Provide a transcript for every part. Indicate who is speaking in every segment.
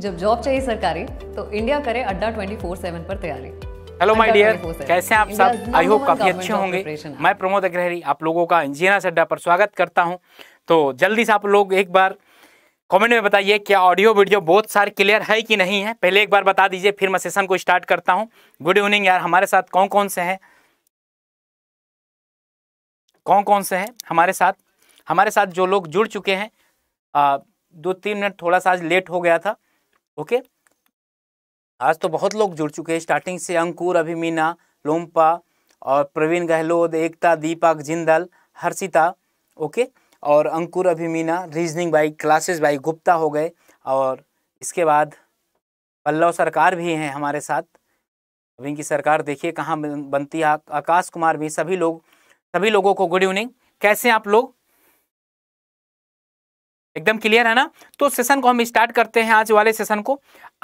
Speaker 1: जब जॉब चाहिए सरकारी तो इंडिया करे अड्डा 24/7 पर तैयारी हेलो माय डियर कैसे हैं आप सब आई होप काफी अच्छे होंगे मैं प्रमोद अग्रहरी आप लोगों का इंजीनियर अड्डा पर स्वागत करता हूं तो जल्दी से आप लोग एक बार कमेंट में बताइए क्या ऑडियो वीडियो बहुत सारे क्लियर है कि नहीं है पहले एक बार बता दीजिए फिर मैं सेशन को स्टार्ट करता हूँ गुड इवनिंग यार हमारे साथ कौन कौन से हैं कौन कौन से हैं हमारे साथ हमारे साथ जो लोग जुड़ चुके हैं दो तीन मिनट थोड़ा सा आज लेट हो गया था ओके आज तो बहुत लोग जुड़ चुके हैं स्टार्टिंग से अंकुर अभिमीना लोम्पा और प्रवीण गहलोत एकता दीपक जिंदल हर्षिता ओके और Ankur Abhimeena reasoning by classes by Gupta हो गए और इसके बाद पल्लव सरकार भी हैं हमारे साथ अभी की सरकार देखिए कहाँ बनती है आकाश कुमार भी सभी लोग सभी लोगों को गुड इवनिंग कैसे आप लोग एकदम क्लियर है ना तो सेशन को हम स्टार्ट करते हैं आज वाले सेशन को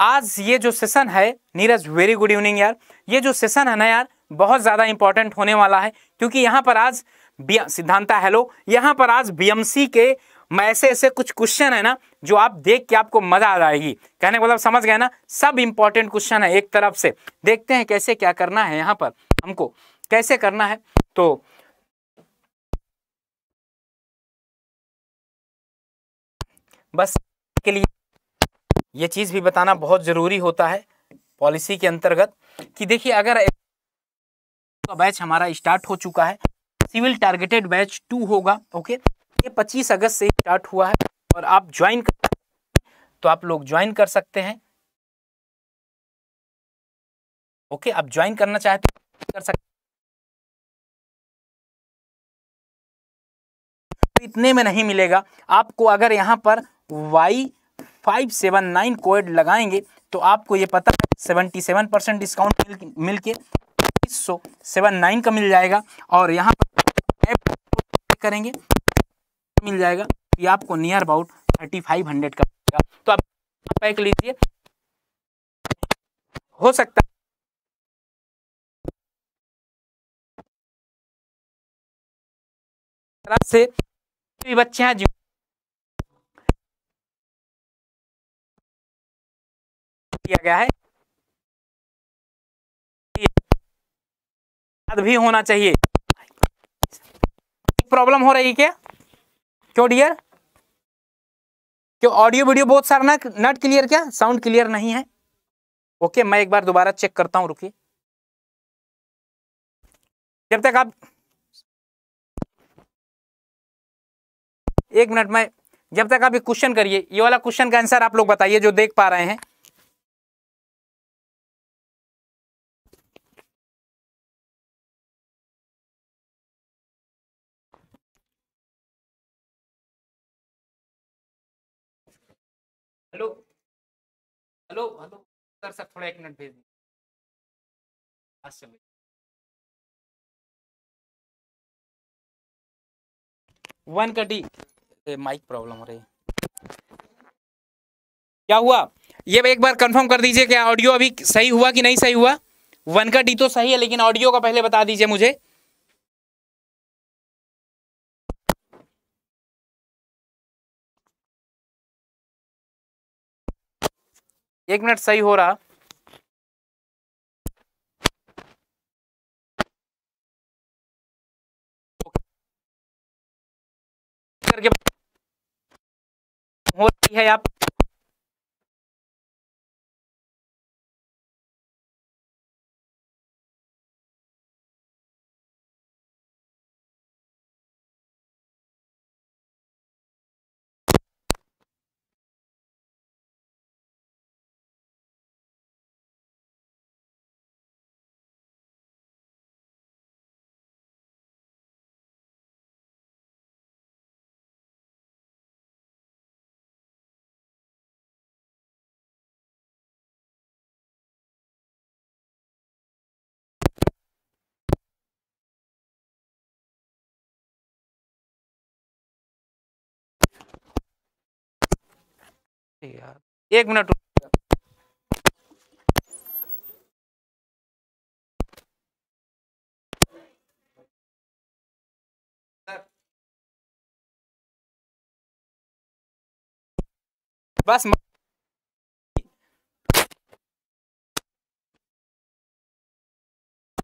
Speaker 1: आज ये जो सेशन है नीरज वेरी गुड इवनिंग यार ये जो सेशन है ना यार बहुत ज़्यादा इंपॉर्टेंट होने वाला है क्योंकि यहाँ पर आज सिद्धांता हेलो यहाँ पर आज बीएमसी के मैं ऐसे ऐसे कुछ क्वेश्चन है ना जो आप देख के आपको मजा आ जाएगी कहने का मतलब समझ गए ना सब इंपॉर्टेंट क्वेश्चन है एक तरफ से देखते हैं कैसे क्या करना है यहाँ पर हमको कैसे करना
Speaker 2: है तो बस के लिए ये चीज़ भी बताना बहुत ज़रूरी
Speaker 1: होता है पॉलिसी के अंतर्गत कि देखिए अगर बैच हमारा स्टार्ट हो चुका है सिविल टारगेटेड बैच टू होगा ओके ये 25 अगस्त से स्टार्ट हुआ है और आप ज्वाइन कर तो आप लोग ज्वाइन कर सकते हैं
Speaker 2: ओके आप ज्वाइन करना चाहते तो कर सकते तो इतने में नहीं मिलेगा
Speaker 1: आपको अगर यहाँ पर Y five seven nine code लगाएंगे तो आपको ये पता है सेवेंटी सेवन परसेंट डिस्काउंट मिल मिल के सौ सेवन नाइन का मिल जाएगा और यहाँ पर ऐप करेंगे मिल जाएगा ये आपको near about thirty five hundred का मिलेगा तो आप पैक लीजिए
Speaker 2: हो सकता है से भी बच्चे हैं किया गया है भी होना चाहिए प्रॉब्लम हो रही क्या क्यों डियर
Speaker 1: क्यों ऑडियो वीडियो बहुत सारा ना नट क्लियर क्या साउंड क्लियर नहीं है
Speaker 2: ओके मैं एक बार दोबारा चेक करता हूं रुकिए जब तक आप एक मिनट में जब तक आप क्वेश्चन करिए ये वाला क्वेश्चन का आंसर आप लोग बताइए जो देख पा रहे हैं hello hello hello sir sir थोड़ा एक मिनट भेज दीजिए अच्छा वन का डी माइक प्रॉब्लम हो रही है क्या हुआ ये एक बार कंफर्म कर दीजिए क्या ऑडियो अभी सही हुआ कि नहीं सही हुआ वन का डी तो सही है लेकिन ऑडियो का पहले बता दीजिए मुझे एक मिनट सही हो रहा करके हो रही है आप यार एक मिनट बस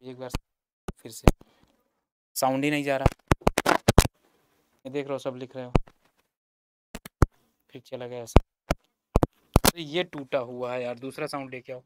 Speaker 2: एक बार फिर से
Speaker 1: साउंड ही नहीं जा रहा देख रहे हो सब लिख रहे हो फिर चला गया ऐसा अरे ये टूटा हुआ है यार दूसरा साउंड लेके
Speaker 2: आओ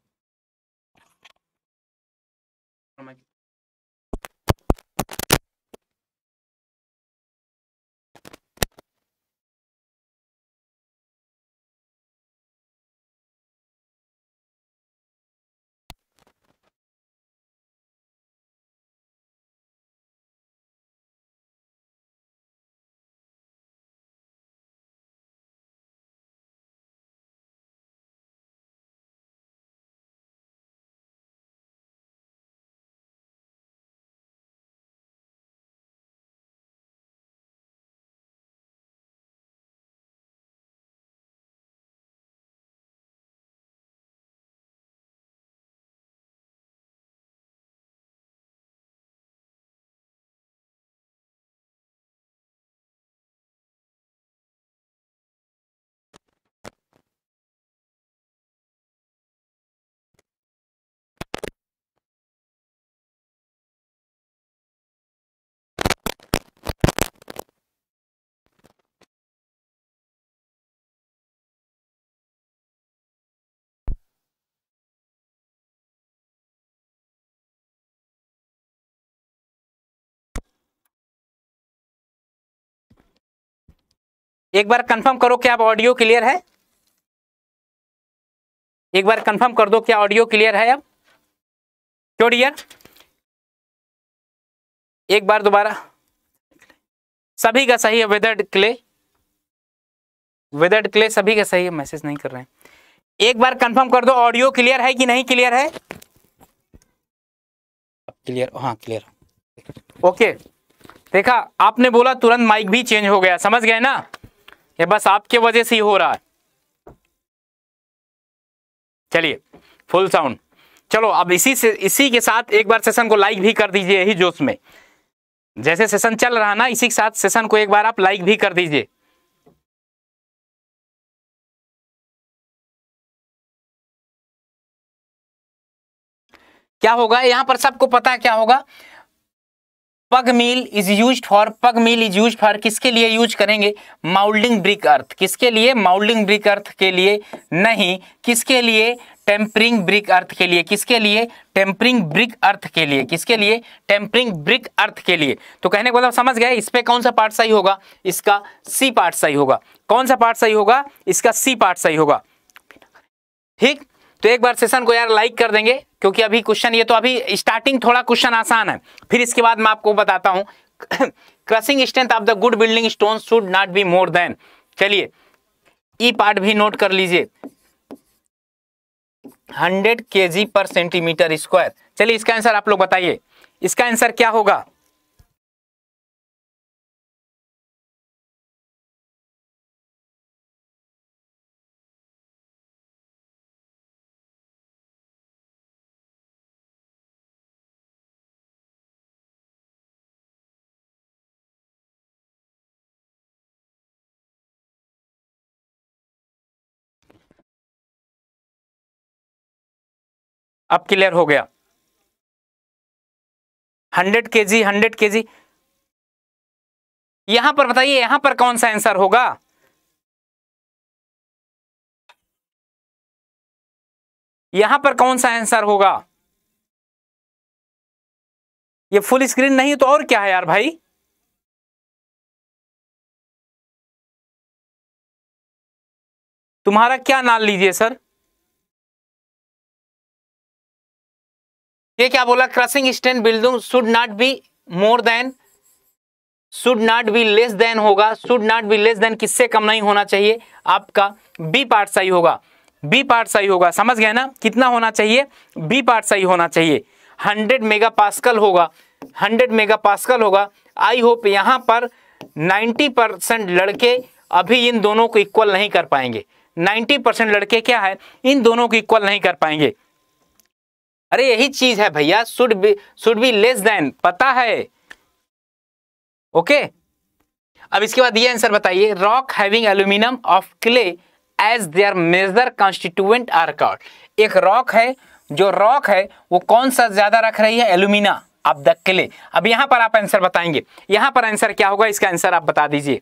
Speaker 2: एक बार कंफर्म करो कि आप ऑडियो क्लियर है एक बार कंफर्म कर दो क्या ऑडियो क्लियर है अब क्यों डियर एक बार दोबारा सभी का सही है वेदर्ड क्ले
Speaker 1: वेदर्ड क्ले सभी का सही है मैसेज नहीं कर रहे हैं एक बार कंफर्म कर दो ऑडियो क्लियर है कि नहीं क्लियर है क्लियर हाँ क्लियर ओके देखा आपने बोला तुरंत माइक भी चेंज हो गया समझ गए ना ये बस आपके वजह से ही हो रहा है चलिए फुल साउंड चलो अब इसी से इसी के साथ एक बार सेशन को लाइक भी कर दीजिए यही जोश में
Speaker 2: जैसे सेशन चल रहा ना इसी के साथ सेशन को एक बार आप लाइक भी कर दीजिए क्या होगा यहां पर सबको पता क्या होगा
Speaker 1: पग मील इज यूज फॉर पग मील इज यूज फॉर किसके लिए यूज करेंगे माउल्डिंग ब्रिक अर्थ किसके लिए माउल्डिंग ब्रिक अर्थ के लिए नहीं किसके लिए टेम्परिंग ब्रिक अर्थ के लिए किसके लिए टेम्परिंग ब्रिक अर्थ के लिए किसके लिए टेम्परिंग ब्रिक अर्थ के लिए तो कहने को मतलब समझ गए इस पर कौन सा पार्ट सही होगा इसका सी पार्ट सही होगा कौन सा पार्ट सही होगा इसका सी पार्ट सही होगा ठीक तो एक बार सेशन को यार लाइक कर देंगे क्योंकि अभी क्वेश्चन ये तो अभी स्टार्टिंग थोड़ा क्वेश्चन आसान है फिर इसके बाद मैं आपको बताता हूँ crushing strength of the good building stone should not be more than चलिए ई पार्ट भी नोट कर लीजिए हंड्रेड
Speaker 2: के पर सेंटीमीटर स्क्वायर चलिए इसका आंसर आप लोग बताइए इसका आंसर क्या होगा अब क्लियर हो गया हंड्रेड के जी हंड्रेड के जी यहां पर बताइए यहां पर कौन सा आंसर होगा यहां पर कौन सा आंसर होगा ये फुल स्क्रीन नहीं तो और क्या है यार भाई तुम्हारा क्या नाम लीजिए सर ये क्या बोला crushing strength building should not be
Speaker 1: more than should not be less than होगा should not be less than किससे कम नहीं होना चाहिए आपका बी पार्ट सही होगा बी पार्ट सही होगा समझ गए ना कितना होना चाहिए बी पार्ट सही होना चाहिए हंड्रेड मेगा पासकल होगा हंड्रेड मेगा पासकल होगा आई होप यहाँ पर नाइन्टी परसेंट लड़के अभी इन दोनों को इक्वल नहीं कर पाएंगे नाइन्टी परसेंट लड़के क्या है इन दोनों को इक्वल नहीं कर पाएंगे अरे यही चीज है भैया should be should be less than पता है ओके अब इसके बाद ये आंसर बताइए rock having aluminium of clay as their major constituent are called एक रॉक है जो रॉक है वो कौन सा ज्यादा रख रही है एल्यूमिना अब द क्ले अब यहां पर
Speaker 2: आप आंसर बताएंगे यहां पर आंसर क्या होगा इसका आंसर आप बता दीजिए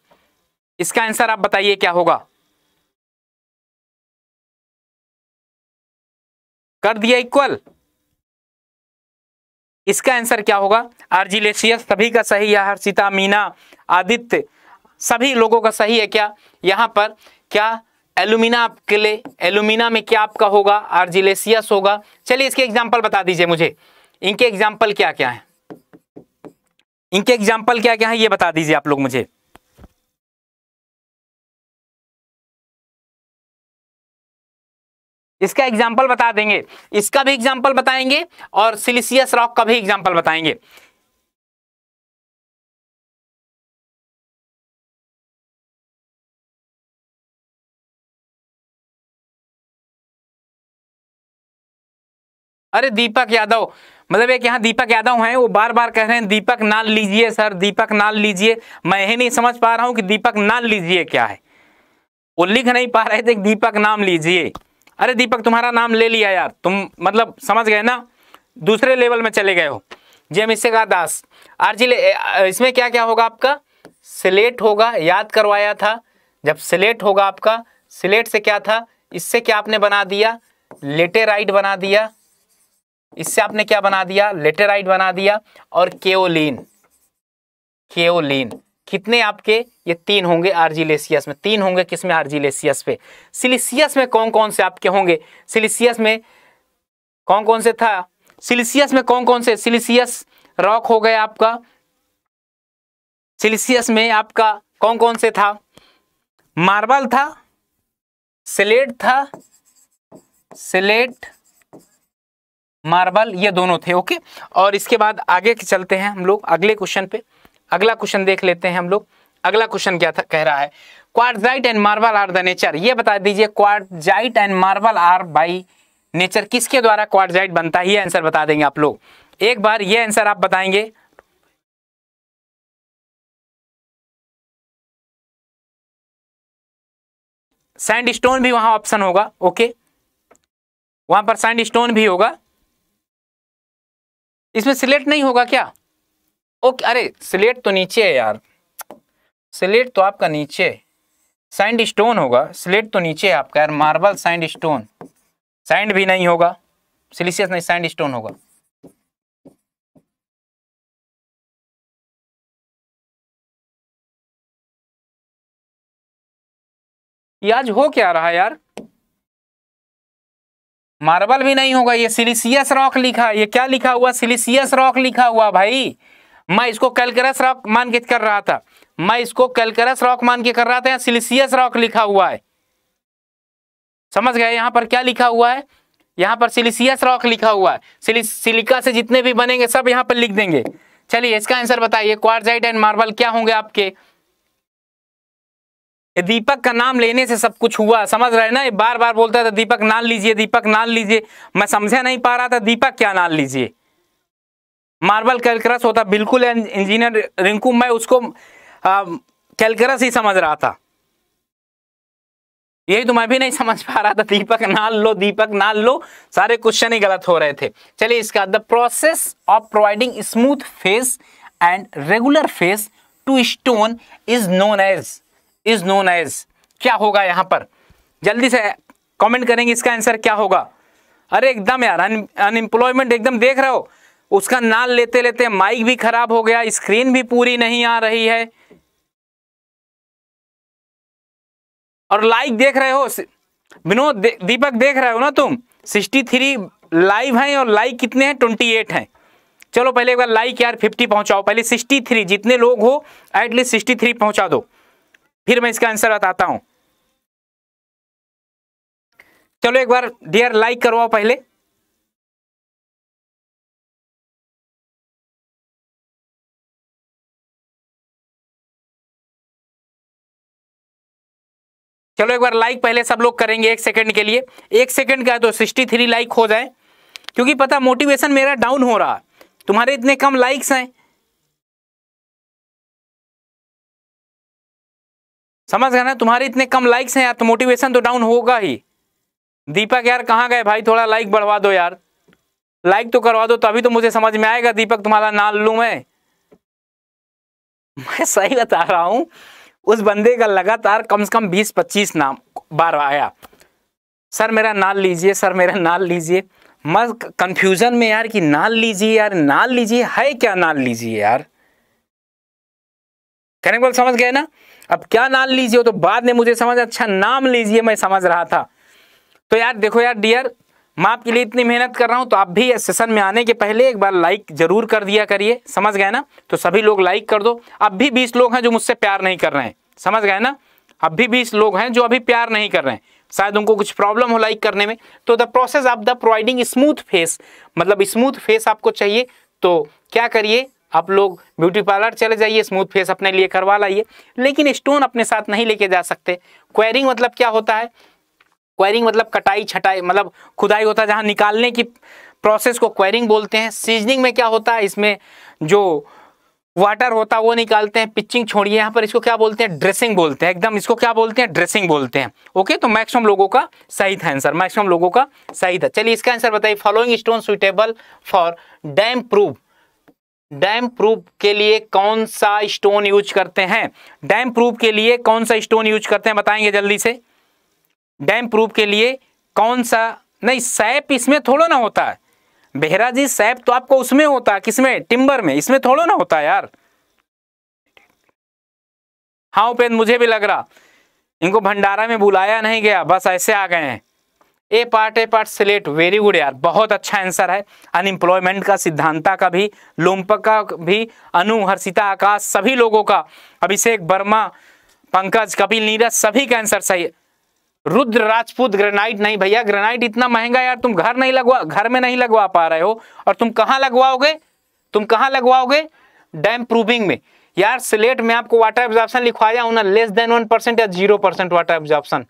Speaker 2: इसका आंसर आप बताइए क्या होगा कर दिया इक्वल इसका आंसर क्या होगा आर्जिलेशियस
Speaker 1: सभी का सही है हर्षिता मीना आदित्य सभी लोगों का सही है क्या यहाँ पर क्या एलुमिना आपके लिए एलुमिना में क्या आपका होगा आर्जिलेसियस होगा चलिए इसके एग्जाम्पल बता दीजिए मुझे इनके एग्जाम्पल क्या क्या है
Speaker 2: इनके एग्जाम्पल क्या क्या है ये बता दीजिए आप लोग मुझे इसका एग्जाम्पल बता देंगे इसका भी एग्जाम्पल बताएंगे और सिलिसियस रॉक का भी एग्जाम्पल बताएंगे अरे दीपक यादव मतलब एक यहाँ दीपक यादव हैं वो बार बार कह रहे हैं दीपक नाल
Speaker 1: लीजिए सर दीपक नाल लीजिए मैं यही नहीं समझ पा रहा हूँ कि दीपक नाल लीजिए क्या है वो लिख नहीं पा रहे थे दीपक नाम लीजिए अरे दीपक तुम्हारा नाम ले लिया यार तुम मतलब समझ गए ना दूसरे लेवल में चले गए हो हम इससे कहा दास आर जी इसमें क्या क्या होगा आपका सिलेट होगा याद करवाया था जब सिलेट होगा आपका सिलेट से क्या था इससे क्या आपने बना दिया लेटेराइट बना दिया इससे आपने क्या बना दिया लेटेराइट बना दिया और केओलिन केओलिन कितने आपके ये तीन होंगे आर्जिलेसियस में तीन होंगे किसमें आर्जिलेसियस पे सिलिसियस में कौन कौन से आपके होंगे सिलिसियस में कौन कौन से था सिलिसियस में कौन कौन से सिलिसियस रॉक हो गया आपका सिलिसियस में आपका कौन कौन से था मार्बल था सिलेट था सिलेट मार्बल ये दोनों थे ओके और इसके बाद आगे चलते हैं हम लोग अगले क्वेश्चन पे अगला क्वेश्चन देख लेते हैं हम लोग अगला क्वेश्चन क्या था कह रहा है quartzite and marble are the nature ये बता दीजिए quartzite and marble are by nature किसके
Speaker 2: द्वारा क्वार्जाइट बनता है ये आंसर बता देंगे आप लोग एक बार ये आंसर आप बताएंगे सैंड स्टोन भी वहां ऑप्शन होगा ओके वहां पर सैंड
Speaker 1: स्टोन भी होगा इसमें सिलेक्ट नहीं होगा क्या ओके अरे स्लेट तो नीचे है यार स्लेट तो आपका नीचे सैंड स्टोन होगा स्लेट तो नीचे है आपका यार मार्बल सैंड स्टोन सैंड भी नहीं होगा
Speaker 2: सिलिसियस नहीं सैंड स्टोन होगा आज हो क्या रहा यार मार्बल भी नहीं
Speaker 1: होगा ये सिलिसियस रॉक लिखा ये क्या लिखा हुआ सिलिसियस रॉक लिखा हुआ भाई मैं इसको कैलकरस रॉक मान के कर रहा था मैं इसको कैलकरस रॉक मान के कर रहा था यहाँ सिलिसियस रॉक लिखा हुआ है समझ गए यहाँ पर क्या लिखा हुआ है यहाँ पर सिलिसियस रॉक लिखा हुआ है सिलि सिलिका से जितने भी बनेंगे सब यहाँ पर लिख देंगे चलिए इसका आंसर बताइए क्वारजाइट एंड मार्बल क्या होंगे आपके दीपक का नाम लेने से सब कुछ हुआ समझ रहे ना ये बार बार बोलता था तो दीपक नाल लीजिए दीपक नाल लीजिए मैं समझा नहीं पा रहा था दीपक क्या नाल लीजिए मार्बल कैलकरस होता बिल्कुल इंजीनियर रिंकू मैं उसको कैलकरस ही समझ रहा था यही तो मैं भी नहीं समझ पा रहा था दीपक नाल लो दीपक नाल लो सारे क्वेश्चन ही गलत हो रहे थे चलिए इसका the process of providing smooth face and regular face to stone is known as is known as क्या होगा यहाँ पर जल्दी से कमेंट करेंगे इसका आंसर क्या होगा अरे एकदम यार अनएम्प्लॉयमेंट एकदम देख रहे हो उसका नाल लेते लेते माइक भी खराब हो गया स्क्रीन भी पूरी नहीं आ रही है और लाइक देख रहे हो विनोद दे, दीपक देख रहे हो ना तुम सिक्सटी थ्री लाइव हैं और लाइक कितने हैं ट्वेंटी एट हैं चलो पहले एक बार लाइक यार फिफ्टी पहुंचाओ पहले सिक्सटी थ्री जितने लोग हो एटलीस्ट सिक्सटी थ्री पहुंचा दो फिर मैं इसका आंसर बताता हूं
Speaker 2: चलो एक बार डियर लाइक करवाओ पहले चलो एक बार लाइक पहले सब लोग करेंगे एक सेकंड के लिए एक सेकंड का है तो सिक्सटी थ्री लाइक हो जाए क्योंकि पता मोटिवेशन मेरा डाउन हो रहा तुम्हारे इतने कम लाइक्स हैं समझ गए ना तुम्हारे इतने कम लाइक्स हैं यार तो मोटिवेशन तो डाउन होगा ही दीपक यार कहाँ गए भाई थोड़ा लाइक बढ़वा दो
Speaker 1: यार लाइक तो करवा दो तभी तो, तो मुझे समझ में आएगा दीपक तुम्हारा नाम लू मैं मैं सही बता रहा हूं उस बंदे का लगातार कम से कम बीस पच्चीस नाम बार आया सर मेरा नाल लीजिए सर मेरा नाल लीजिए मैं कंफ्यूजन में यार कि नाल लीजिए यार नाल लीजिए है क्या नाल लीजिए यार कहने को मतलब समझ गए ना अब क्या नाल लीजिए तो बाद में मुझे समझ अच्छा नाम लीजिए मैं समझ रहा था तो यार देखो यार डियर मैं आपके लिए इतनी मेहनत कर रहा हूँ तो आप भी सेशन में आने के पहले एक बार लाइक जरूर कर दिया करिए समझ गए ना तो सभी लोग लाइक कर दो अब भी बीस लोग हैं जो मुझसे प्यार नहीं कर रहे हैं समझ गए ना अब भी बीस लोग हैं जो अभी प्यार नहीं कर रहे हैं शायद उनको कुछ प्रॉब्लम हो लाइक करने में तो the process of the providing smooth face मतलब स्मूथ फेस आपको चाहिए तो क्या करिए आप लोग ब्यूटी पार्लर चले जाइए स्मूथ फेस अपने लिए करवा लाइए लेकिन स्टोन अपने साथ नहीं लेके जा सकते क्वेरिंग मतलब क्या होता है क्वेरिंग मतलब कटाई छटाई मतलब खुदाई होता है जहाँ निकालने की प्रोसेस को क्वेरिंग बोलते हैं सीजनिंग में क्या होता है इसमें जो वाटर होता है वो निकालते हैं पिचिंग छोड़िए यहाँ पर इसको क्या बोलते हैं ड्रेसिंग बोलते हैं एकदम इसको क्या बोलते हैं ड्रेसिंग बोलते हैं ओके तो मैक्सिमम लोगों का सही था आंसर मैक्सिमम लोगों का सही था चलिए इसका आंसर बताइए following stone suitable for damp proof damp proof के लिए कौन सा स्टोन यूज करते हैं डैम प्रूफ के लिए कौन सा स्टोन यूज करते हैं बताएंगे जल्दी से डैम प्रूफ के लिए कौन सा नहीं सैप इसमें थोड़ा ना होता है बेहरा जी सैप तो आपको उसमें होता है किसमें टिम्बर में इसमें थोड़ा ना होता है यार हाँ उपेंद्र मुझे भी लग रहा इनको भंडारा में बुलाया नहीं गया बस ऐसे आ गए हैं A part A part slate very good यार बहुत अच्छा आंसर है अनएम्प्लॉयमेंट का सिद्धांता का भी लोमपक का भी अनु हर्षिता आकाश सभी लोगों का अभिषेक वर्मा पंकज कपिल नीरज सभी का आंसर सही है रुद्र राजपूत ग्रेनाइट नहीं भैया ग्रेनाइट इतना महंगा यार तुम घर नहीं लगवा घर में नहीं लगवा पा रहे हो और तुम कहां लगवाओगे तुम कहां लगवाओगे डैम प्रूविंग में यार स्लेट में आपको वाटर एब्जॉर्प्शन लिखवाया हूं ना लेस देन वन परसेंट या जीरो परसेंट वाटर एब्जॉर्प्शन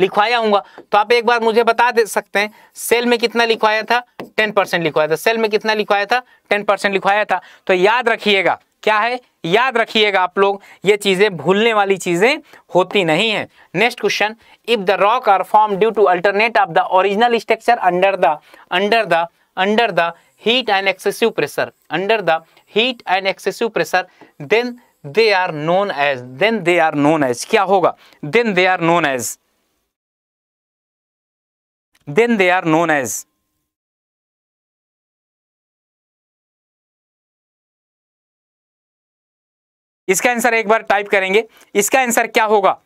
Speaker 1: लिखवाया हूंगा तो आप एक बार मुझे बता दे सकते हैं सेल में कितना लिखवाया था टेन परसेंट लिखवाया था सेल में कितना लिखवाया था टेन परसेंट लिखवाया था तो याद रखिएगा क्या है याद रखिएगा आप लोग ये चीजें भूलने वाली चीजें होती नहीं है next question if the rock are form due to alternate of the original structure under the under the under the heat and excessive pressure under the heat and excessive pressure then they are known as then they are known as क्या होगा then
Speaker 2: they are known as then they are known as इसका answer एक बार type करेंगे इसका answer क्या होगा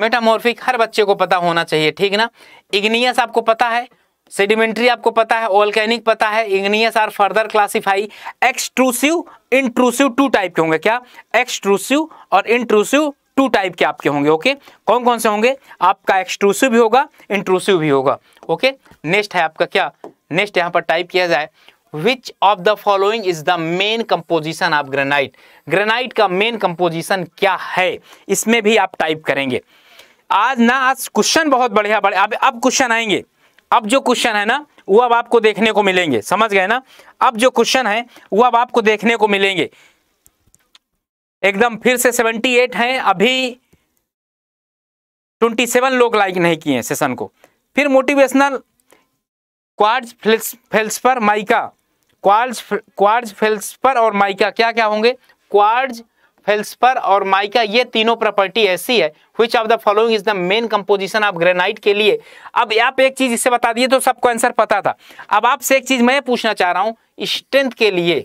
Speaker 1: metamorphic हर बच्चे को पता होना चाहिए ठीक ना इग्नियस आपको पता है सेडिमेंट्री आपको पता है ऑलकैनिक पता है igneous are further classify extrusive intrusive two type के होंगे क्या एक्सट्रूसिव और इंट्रूसिव टू टाइप के आपके होंगे ओके कौन कौन से होंगे आपका एक्सट्रूसिव भी होगा इंट्रूसिव भी होगा ओके नेक्स्ट है आपका क्या नेक्स्ट यहाँ पर टाइप किया जाए which of the following is the main composition of granite granite का मेन कंपोजिशन क्या है इसमें भी आप टाइप करेंगे आज ना आज क्वेश्चन बहुत बढ़िया बढ़िया अब अब क्वेश्चन आएंगे अब जो क्वेश्चन है ना वो अब आपको देखने को मिलेंगे समझ गए ना अब जो क्वेश्चन है वो अब आपको देखने को मिलेंगे एकदम फिर से सेवेंटी एट हैं अभी ट्वेंटी सेवन लोग लाइक नहीं किए सेशन को फिर motivational quartz feldspar mica quartz quartz feldspar और माइका क्या क्या होंगे क्वार्ज फेल्सफर और माइका ये तीनों प्रॉपर्टी ऐसी है which of the following is the main composition of granite के लिए अब आप एक चीज इससे बता दिए तो सबको आंसर पता था अब आपसे एक चीज मैं पूछना चाह रहा हूं स्ट्रेंथ के लिए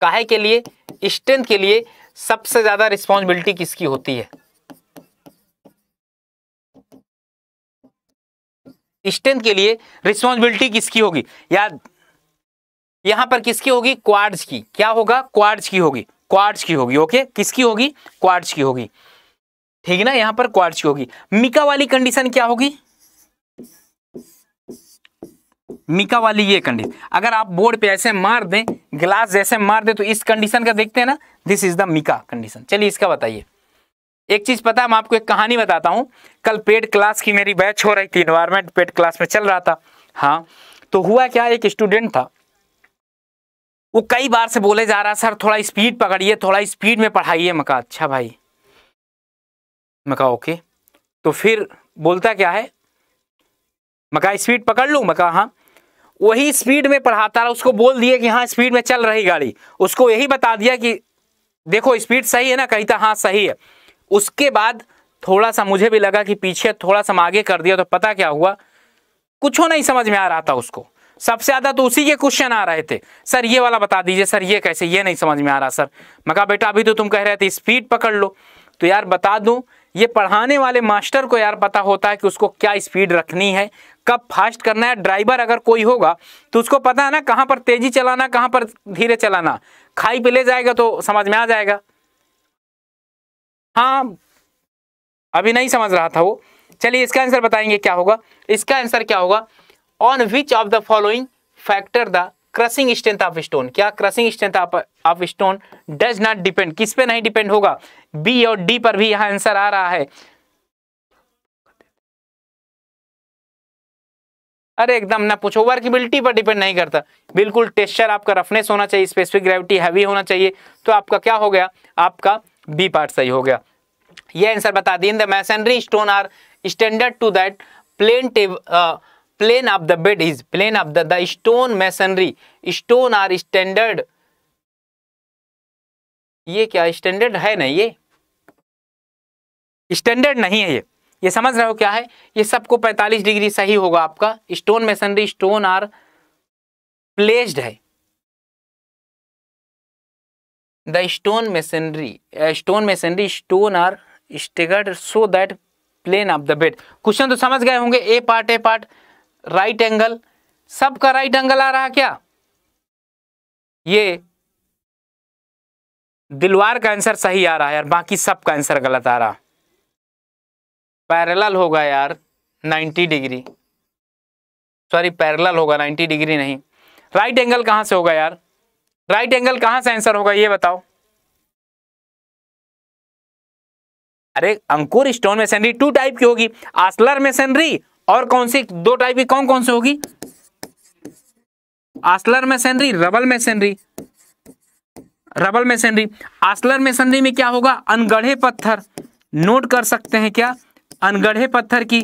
Speaker 1: काहे के लिए स्ट्रेंथ के लिए सबसे ज्यादा रिस्पॉन्सिबिलिटी किसकी होती है स्ट्रेंथ के लिए रिस्पॉन्सिबिलिटी किसकी होगी या यहां पर किसकी होगी क्वार्ड्स की क्या होगा क्वार्ड्स की होगी क्वार्ड्स की होगी ओके किसकी होगी क्वार्ड्स की होगी ठीक है ना यहां पर क्वार्ड्स की होगी मिका वाली कंडीशन क्या होगी मिका वाली ये कंडीशन अगर आप बोर्ड पे ऐसे मार दें ग्लास जैसे मार दें तो इस कंडीशन का देखते हैं ना this is the mica condition चलिए इसका बताइए एक चीज पता है मैं आपको एक कहानी बताता हूँ कल पेड क्लास की मेरी बैच हो रही थी इन्वायरमेंट पेड क्लास में चल रहा था हाँ तो हुआ क्या एक स्टूडेंट था वो कई बार से बोले जा रहा सर थोड़ा स्पीड पकड़िए थोड़ा स्पीड में पढ़ाइए मैं कहा अच्छा भाई मैं कहा ओके तो फिर बोलता क्या है मैं कहा स्पीड पकड़ लू मैं कहा हाँ वही स्पीड में पढ़ाता रहा उसको बोल दिया कि हाँ स्पीड में चल रही गाड़ी उसको यही बता दिया कि देखो स्पीड सही है ना कहीं था हाँ सही है उसके बाद थोड़ा सा मुझे भी लगा कि पीछे थोड़ा सा आगे कर दिया तो पता क्या हुआ कुछ नहीं समझ में आ रहा था उसको सबसे ज़्यादा तो उसी के क्वेश्चन आ रहे थे सर ये वाला बता दीजिए सर ये कैसे ये नहीं समझ में आ रहा सर मैं कहा बेटा अभी तो तुम कह रहे थे स्पीड पकड़ लो तो यार बता दूं ये पढ़ाने वाले मास्टर को यार पता होता है कि उसको क्या स्पीड रखनी है कब फास्ट करना है ड्राइवर अगर कोई होगा तो उसको पता है ना कहाँ पर तेज़ी चलाना कहाँ पर धीरे चलाना खाई पे ले जाएगा तो समझ में आ जाएगा हाँ अभी नहीं समझ रहा था वो चलिए इसका आंसर बताएंगे क्या होगा इसका आंसर क्या होगा on which of the following factor the crushing strength of stone क्या crushing strength of stone does not depend किस पे नहीं डिपेंड होगा बी और डी पर भी यहां आंसर आ रहा है अरे एकदम ना पूछो वर्किबिलिटी पर डिपेंड नहीं करता बिल्कुल टेस्चर आपका रफनेस होना चाहिए स्पेसिफिक ग्रेविटी हैवी होना चाहिए तो आपका क्या हो गया आपका बी पार्ट सही हो गया यह आंसर बता दें in the masonry stone are standard to that plane tab plane of the bed is plane of the stone masonry stone are standard ये क्या स्टैंडर्ड है ना ये स्टैंडर्ड नहीं है ये ये समझ रहे हो क्या है ये सबको 45 डिग्री सही होगा आपका stone masonry stone are placed है the stone masonry stone masonry stone are staggered so that plane of the bed question तो समझ गए होंगे A part A part right angle सबका राइट एंगल आ रहा क्या ये दिलवार का आंसर सही आ रहा है यार बाकी सबका आंसर गलत आ रहा पैरेलल होगा यार 90 डिग्री सॉरी पैरेलल होगा 90 डिग्री नहीं राइट एंगल कहां से होगा यार राइट एंगल कहां से आंसर होगा ये बताओ अरे Ankur stone masonry two type की होगी आसलर मेसनरी और कौन सी दो टाइप की कौन कौन सी होगी ashlar masonry rubble masonry rubble masonry ashlar masonry में क्या होगा अनगढ़े पत्थर नोट कर सकते हैं क्या अनगढ़े पत्थर की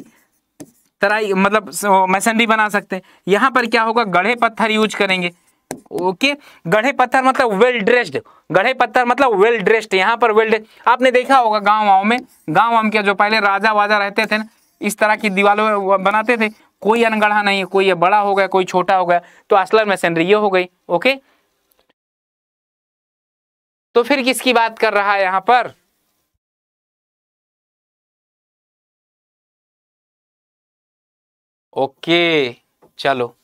Speaker 1: तरह मतलब मैसेनरी बना सकते हैं यहां पर क्या होगा गढ़े पत्थर यूज करेंगे ओके गढ़े पत्थर मतलब वेल ड्रेस्ड गढ़े पत्थर मतलब वेल ड्रेस्ड यहाँ पर वेल ड्रेस आपने देखा होगा गाँव वाँव में गाँव वाम के जो पहले राजा वाजा रहते थे ना इस तरह की दीवारों बनाते थे कोई अनगढ़ा नहीं है कोई बड़ा हो गया कोई छोटा हो गया तो असलर मैसेनरी ये हो गई ओके
Speaker 2: तो फिर किसकी बात कर रहा है यहां पर ओके चलो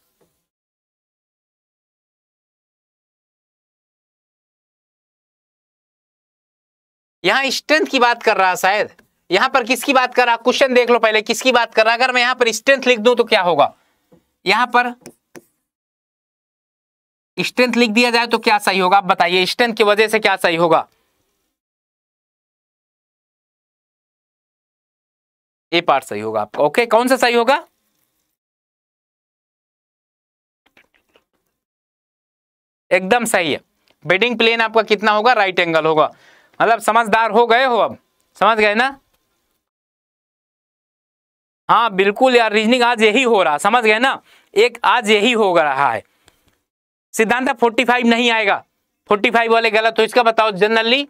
Speaker 2: यहां स्ट्रेंथ की बात कर रहा शायद यहां पर किसकी बात कर रहा क्वेश्चन देख लो पहले किसकी बात कर रहा अगर मैं यहां पर स्ट्रेंथ लिख दूं
Speaker 1: तो क्या होगा यहां पर स्ट्रेंथ लिख दिया
Speaker 2: जाए तो क्या सही होगा आप बताइए स्ट्रेंथ की वजह से क्या सही होगा ये पार्ट सही होगा आपका ओके कौन सा सही होगा एकदम सही है बेडिंग प्लेन आपका कितना होगा राइट एंगल होगा मतलब समझदार हो गए हो अब
Speaker 1: समझ गए ना हाँ बिल्कुल यार रीजनिंग आज यही हो रहा समझ गए ना एक आज यही हो रहा है सिद्धांत फोर्टी फाइव नहीं आएगा फोर्टी फाइव वाले गलत तो इसका बताओ generally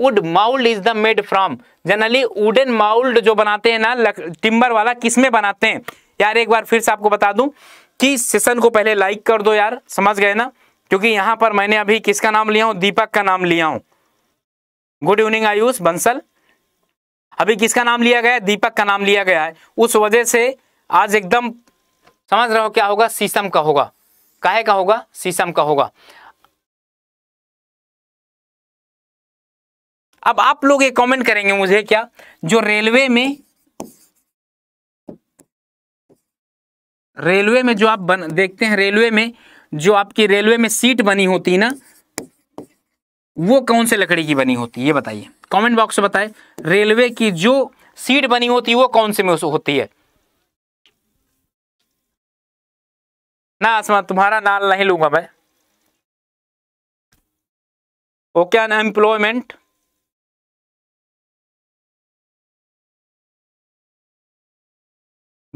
Speaker 1: wood mould is the made from generally wooden mould जो बनाते हैं ना टिम्बर वाला किस में बनाते हैं यार एक बार फिर से आपको बता दूं कि सेशन को पहले लाइक कर दो यार समझ गए ना क्योंकि यहाँ पर मैंने अभी किसका नाम लिया हूँ दीपक का नाम लिया हूँ गुड इवनिंग आयुष बंसल अभी किसका नाम लिया गया है दीपक का नाम लिया गया है उस वजह से आज एकदम
Speaker 2: समझ रहे हो क्या होगा सीशम का होगा काहे का होगा सीशम का होगा अब आप लोग ये कमेंट करेंगे मुझे क्या जो रेलवे में
Speaker 1: रेलवे में जो आप बन देखते हैं रेलवे में जो आपकी रेलवे में सीट बनी होती है ना वो कौन से लकड़ी की बनी होती है ये बताइए कमेंट बॉक्स में बताएं रेलवे की जो सीट बनी होती है वो कौन से में होती है
Speaker 2: ना आसमान तुम्हारा नाल नहीं लूंगा मैं ओके अनएम्प्लॉयमेंट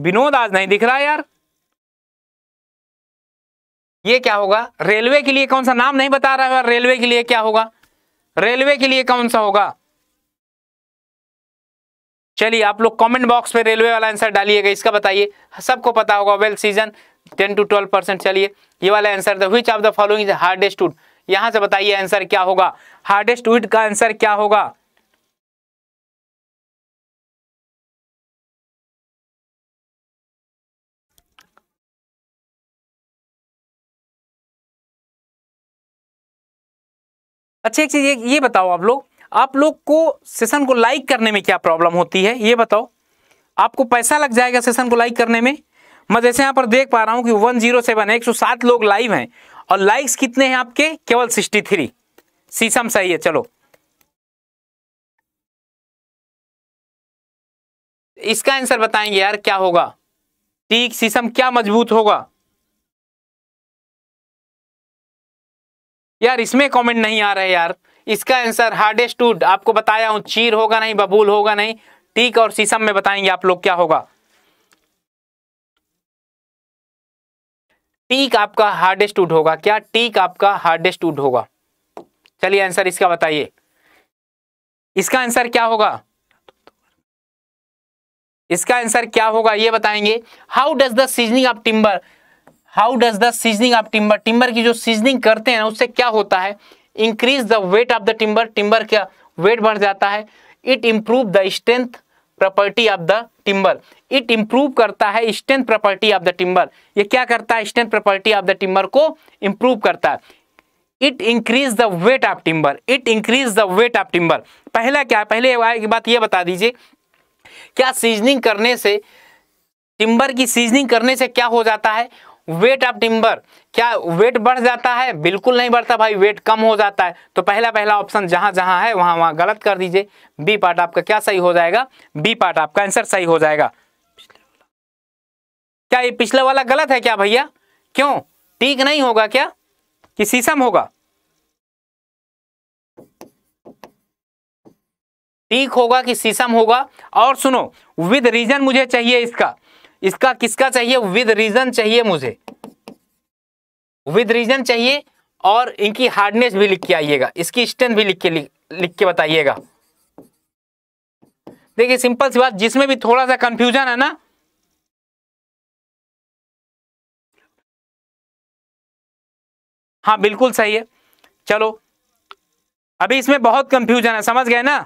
Speaker 2: विनोद आज नहीं दिख रहा यार ये क्या होगा रेलवे के लिए कौन सा नाम
Speaker 1: नहीं बता रहा है रेलवे के लिए क्या होगा रेलवे के लिए कौन सा होगा चलिए आप लोग कमेंट बॉक्स में रेलवे वाला आंसर डालिएगा इसका बताइए सबको पता होगा well season ten to twelve percent चलिए ये वाला answer the which of the following hardest wood
Speaker 2: यहां से बताइए आंसर क्या होगा हार्डेस्ट वुड का आंसर क्या होगा अच्छा एक चीज़ ये, ये बताओ आप लोग आप लोग को सेशन को
Speaker 1: लाइक करने में क्या प्रॉब्लम होती है ये बताओ आपको पैसा लग जाएगा सेशन को लाइक करने में मैं जैसे यहाँ पर देख पा रहा हूँ कि वन जीरो सेवन एक सौ सात लोग लाइव हैं और लाइक्स कितने हैं आपके
Speaker 2: केवल सिक्सटी थ्री सीशम सही है चलो इसका आंसर बताएंगे यार क्या होगा ठीक सीशम क्या मजबूत होगा
Speaker 1: यार इसमें कमेंट नहीं आ रहे यार इसका आंसर हार्डेस्ट टू आपको बताया हूं चीर होगा नहीं बबूल होगा नहीं टीक और सीसम में बताएंगे आप लोग क्या होगा टीक आपका हार्डेस्ट वुड होगा क्या टीक आपका हार्डेस्ट वुड होगा चलिए आंसर इसका बताइए इसका आंसर क्या होगा इसका आंसर क्या होगा ये बताएंगे how does the seasoning of timber how does the seasoning of timber timber की जो सीजनिंग करते हैं उससे क्या होता है increase the weight of the timber timber का वेट बढ़ जाता है it improve the strength property of the timber it improve करता है strength property of the timber ये क्या करता है strength property of the timber को इम्प्रूव करता है it increase the weight of timber it increase the weight of timber पहला क्या है पहले एक बात ये बता दीजिए क्या सीजनिंग करने से टिम्बर की सीजनिंग करने से क्या हो जाता है वेट ऑफ टिम्बर क्या वेट बढ़ जाता है बिल्कुल नहीं बढ़ता भाई वेट कम हो जाता है तो पहला पहला ऑप्शन जहां जहां है वहां वहां गलत कर दीजिए बी पार्ट आपका क्या सही हो जाएगा बी पार्ट आपका आंसर सही हो जाएगा क्या ये पिछले वाला गलत है क्या भैया क्यों टीक नहीं होगा क्या कि शीशम होगा टीक होगा कि शीशम होगा और सुनो विद रीजन मुझे चाहिए इसका इसका किसका चाहिए विद रीजन चाहिए मुझे विद रीजन चाहिए और इनकी हार्डनेस भी लिख के आइएगा इसकी स्ट्रेंथ भी लिख के लिख, लिख के बताइएगा
Speaker 2: देखिए सिंपल सी बात जिसमें भी थोड़ा सा कंफ्यूजन है ना हाँ बिल्कुल सही है चलो अभी इसमें बहुत कंफ्यूजन है समझ गए ना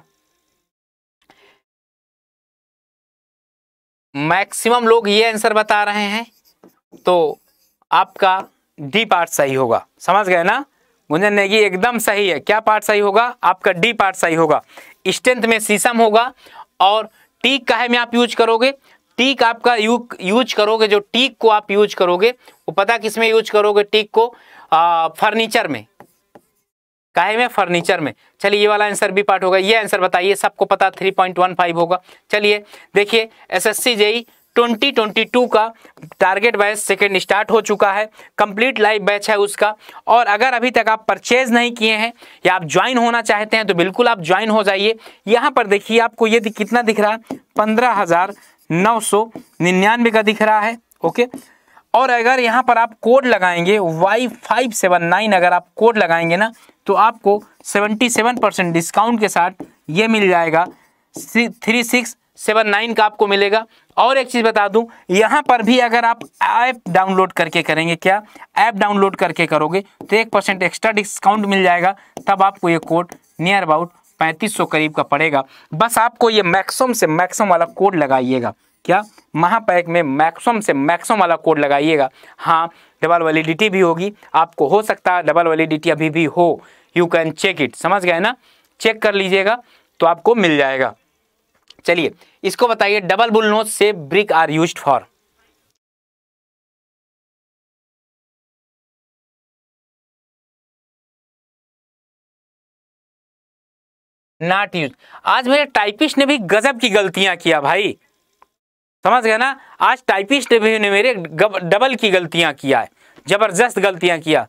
Speaker 1: मैक्सिमम लोग ये आंसर बता रहे हैं तो आपका डी पार्ट सही होगा समझ गए ना गुंजन नेगी एकदम सही है क्या पार्ट सही होगा आपका डी पार्ट सही होगा स्ट्रेंथ में सीसम होगा और टीक काहे में आप यूज करोगे टीक आपका यू यूज करोगे जो टीक को आप यूज करोगे वो पता किस में यूज करोगे टीक को फर्नीचर में काहे में फर्नीचर में चलिए ये वाला आंसर भी पार्ट होगा ये आंसर बताइए सबको पता 3.15 होगा चलिए देखिए एसएससी जेई 2022 का टारगेट बैच सेकेंड स्टार्ट हो चुका है कंप्लीट लाइव बैच है उसका और अगर अभी तक आप परचेज नहीं किए हैं या आप ज्वाइन होना चाहते हैं तो बिल्कुल आप ज्वाइन हो जाइए यहाँ पर देखिए आपको ये कितना दिख रहा है पंद्रह हज़ार नौ सौ निन्यानवे का दिख रहा है ओके और अगर यहाँ पर आप कोड लगाएंगे वाई फाइव सेवन नाइन अगर आप कोड लगाएंगे ना तो आपको 77 परसेंट डिस्काउंट के साथ ये मिल जाएगा थ्री सिक्स सेवन नाइन का आपको मिलेगा और एक चीज़ बता दूं यहाँ पर भी अगर आप ऐप डाउनलोड करके करेंगे क्या ऐप डाउनलोड करके करोगे तो एक परसेंट एक्स्ट्रा डिस्काउंट मिल जाएगा तब आपको ये कोड नियर अबाउट पैंतीस सौ करीब का पड़ेगा बस आपको ये मैक्सम से मैक्सम वाला कोड लगाइएगा क्या महापैक में मैक्सम से मैक्सम वाला कोड लगाइएगा हाँ डबल वैलिडिटी भी होगी आपको हो सकता है डबल वैलिडिटी अभी भी हो यू कैन चेक इट समझ गए ना चेक कर लीजिएगा तो आपको मिल जाएगा
Speaker 2: चलिए इसको बताइए double bullnose brick are use for not use आज मेरे टाइपिस्ट ने भी गजब की गलतियां किया भाई समझ गए ना आज टाइपिस्ट ने
Speaker 1: मेरे डबल की गलतियां किया है जबरदस्त गलतियां किया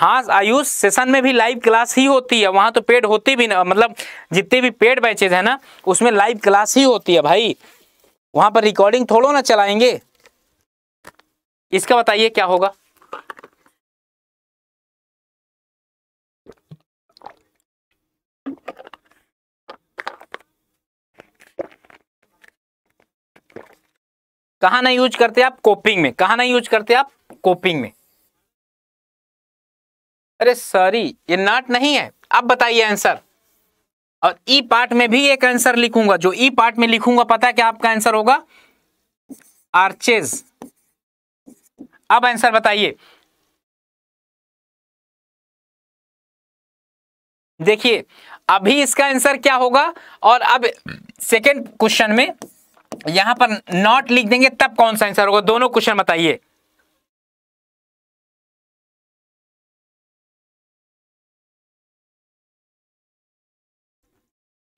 Speaker 1: हाँ आयुष सेशन में भी लाइव क्लास ही होती है वहां तो पेड होती भी ना मतलब जितने भी पेड बैचेज है ना उसमें लाइव क्लास ही होती है भाई वहां पर रिकॉर्डिंग
Speaker 2: थोड़ो ना चलाएंगे इसका बताइए क्या होगा
Speaker 1: कहा ना यूज करते आप कोपिंग में कहा ना यूज करते आप कोपिंग में अरे सॉरी ये नॉट नहीं है अब बताइए आंसर और ई पार्ट में भी एक आंसर लिखूंगा जो ई पार्ट में लिखूंगा पता है क्या आपका आंसर होगा
Speaker 2: आर्चेज अब आंसर बताइए देखिए अभी इसका आंसर क्या होगा और अब सेकंड क्वेश्चन में यहां पर नॉट लिख देंगे तब कौन सा आंसर होगा दोनों क्वेश्चन बताइए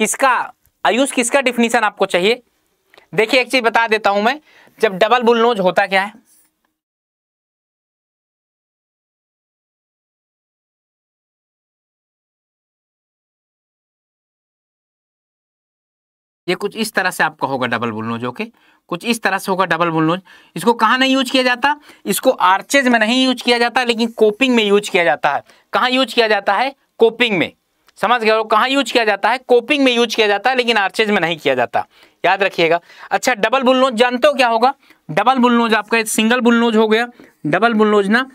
Speaker 2: किसका आयुष किसका डिफिनीशन आपको चाहिए देखिए एक चीज बता देता हूं मैं जब डबल बुलनोज होता क्या है ये कुछ इस तरह से आपका होगा डबल बुलनोज ओके कुछ
Speaker 1: इस तरह से होगा डबल बुलनोज इसको कहाँ नहीं यूज किया जाता इसको आर्चेज में नहीं यूज किया जाता लेकिन कोपिंग में यूज किया जाता है कहाँ यूज किया जाता है कोपिंग में समझ गए कहाँ यूज किया जाता है कोपिंग में यूज किया जाता है लेकिन आर्चेज में नहीं किया जाता याद रखिएगा अच्छा डबल बुलनोज जानते हो क्या होगा डबल बुलनोज आपका सिंगल बुलनोज हो गया डबल बुलनोज ना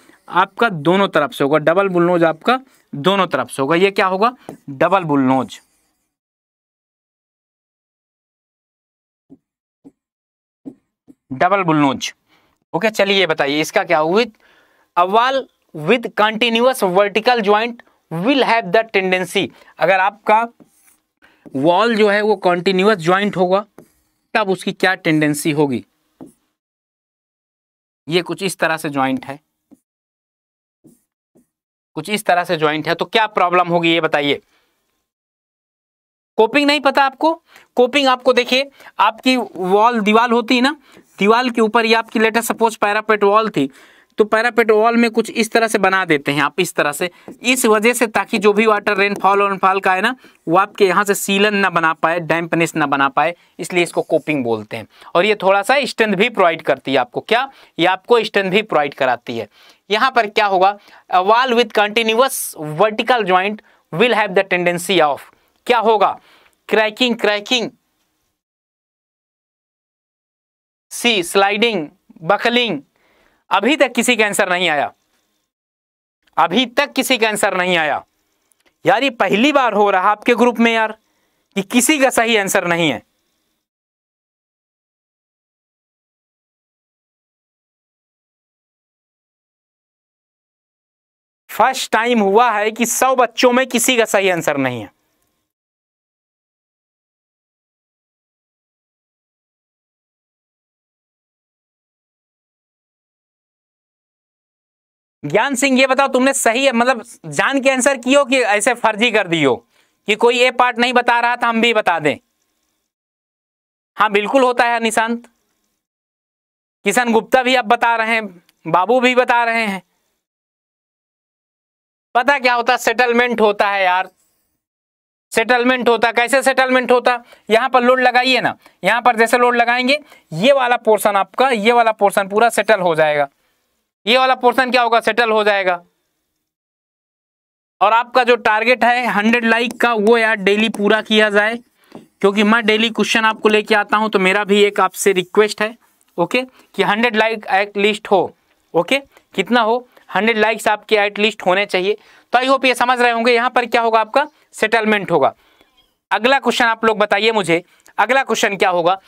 Speaker 1: आपका
Speaker 2: दोनों तरफ से होगा डबल बुलनोज आपका दोनों तरफ से होगा ये क्या होगा double bullnose double bullnose okay चलिए बताइए इसका क्या with a wall
Speaker 1: with continuous vertical joint will have the tendency अगर आपका वॉल जो है वो कॉन्टिन्यूस ज्वाइंट होगा तब उसकी क्या टेंडेंसी होगी ये कुछ इस तरह से ज्वाइंट है कुछ इस तरह से ज्वाइंट है तो क्या प्रॉब्लम होगी ये बताइए कोपिंग नहीं पता आपको कोपिंग आपको देखिए आपकी वॉल दीवार होती है ना दीवार के ऊपर ये आपकी लेटर सपोज पैरापेट वॉल थी तो पैरापेट वॉल में कुछ इस तरह से बना देते हैं आप इस तरह से इस वजह से ताकि जो भी वाटर रेनफॉल रेनफॉल का है ना वो आपके यहाँ से सीलन ना बना पाए डैम्पनेस ना बना पाए इसलिए इसको कोपिंग बोलते हैं और ये थोड़ा सा स्टेंथ भी प्रोवाइड करती है आपको क्या ये आपको स्टैंड भी प्रोवाइड कराती है यहाँ पर क्या होगा wall with continuous vertical joint will have the tendency of क्या होगा cracking cracking C sliding buckling अभी तक किसी का आंसर नहीं आया अभी तक किसी का आंसर नहीं आया यार ये पहली बार हो रहा आपके ग्रुप में
Speaker 2: यार कि किसी का सही आंसर नहीं है फर्स्ट टाइम हुआ है कि सौ बच्चों में किसी का सही आंसर नहीं है ज्ञान सिंह ये बताओ तुमने सही है, मतलब जान के आंसर हो कि ऐसे फर्जी कर दियो कि कोई ए
Speaker 1: पार्ट नहीं बता रहा था हम भी बता दें हाँ बिल्कुल होता है निशांत
Speaker 2: किशन गुप्ता भी अब बता रहे हैं बाबू भी बता रहे हैं पता क्या होता सेटलमेंट होता है यार सेटलमेंट
Speaker 1: होता कैसे सेटलमेंट होता यहाँ पर लोड लगाइए ना यहाँ पर जैसे लोड लगाएंगे ये वाला पोर्शन आपका ये वाला पोर्शन पूरा सेटल हो जाएगा ये वाला पोर्शन क्या होगा सेटल हो जाएगा और आपका जो टारगेट है हंड्रेड लाइक का वो यार डेली पूरा किया जाए क्योंकि मैं डेली क्वेश्चन आपको लेके आता हूं तो मेरा भी एक आपसे रिक्वेस्ट है ओके कि हंड्रेड लाइक एटलीस्ट हो ओके कितना हो हंड्रेड लाइक्स आपके एटलीस्ट होने चाहिए तो आई होप ये समझ रहे होंगे यहाँ पर क्या होगा आपका सेटलमेंट होगा अगला क्वेश्चन आप लोग बताइए मुझे अगला क्वेश्चन क्या होगा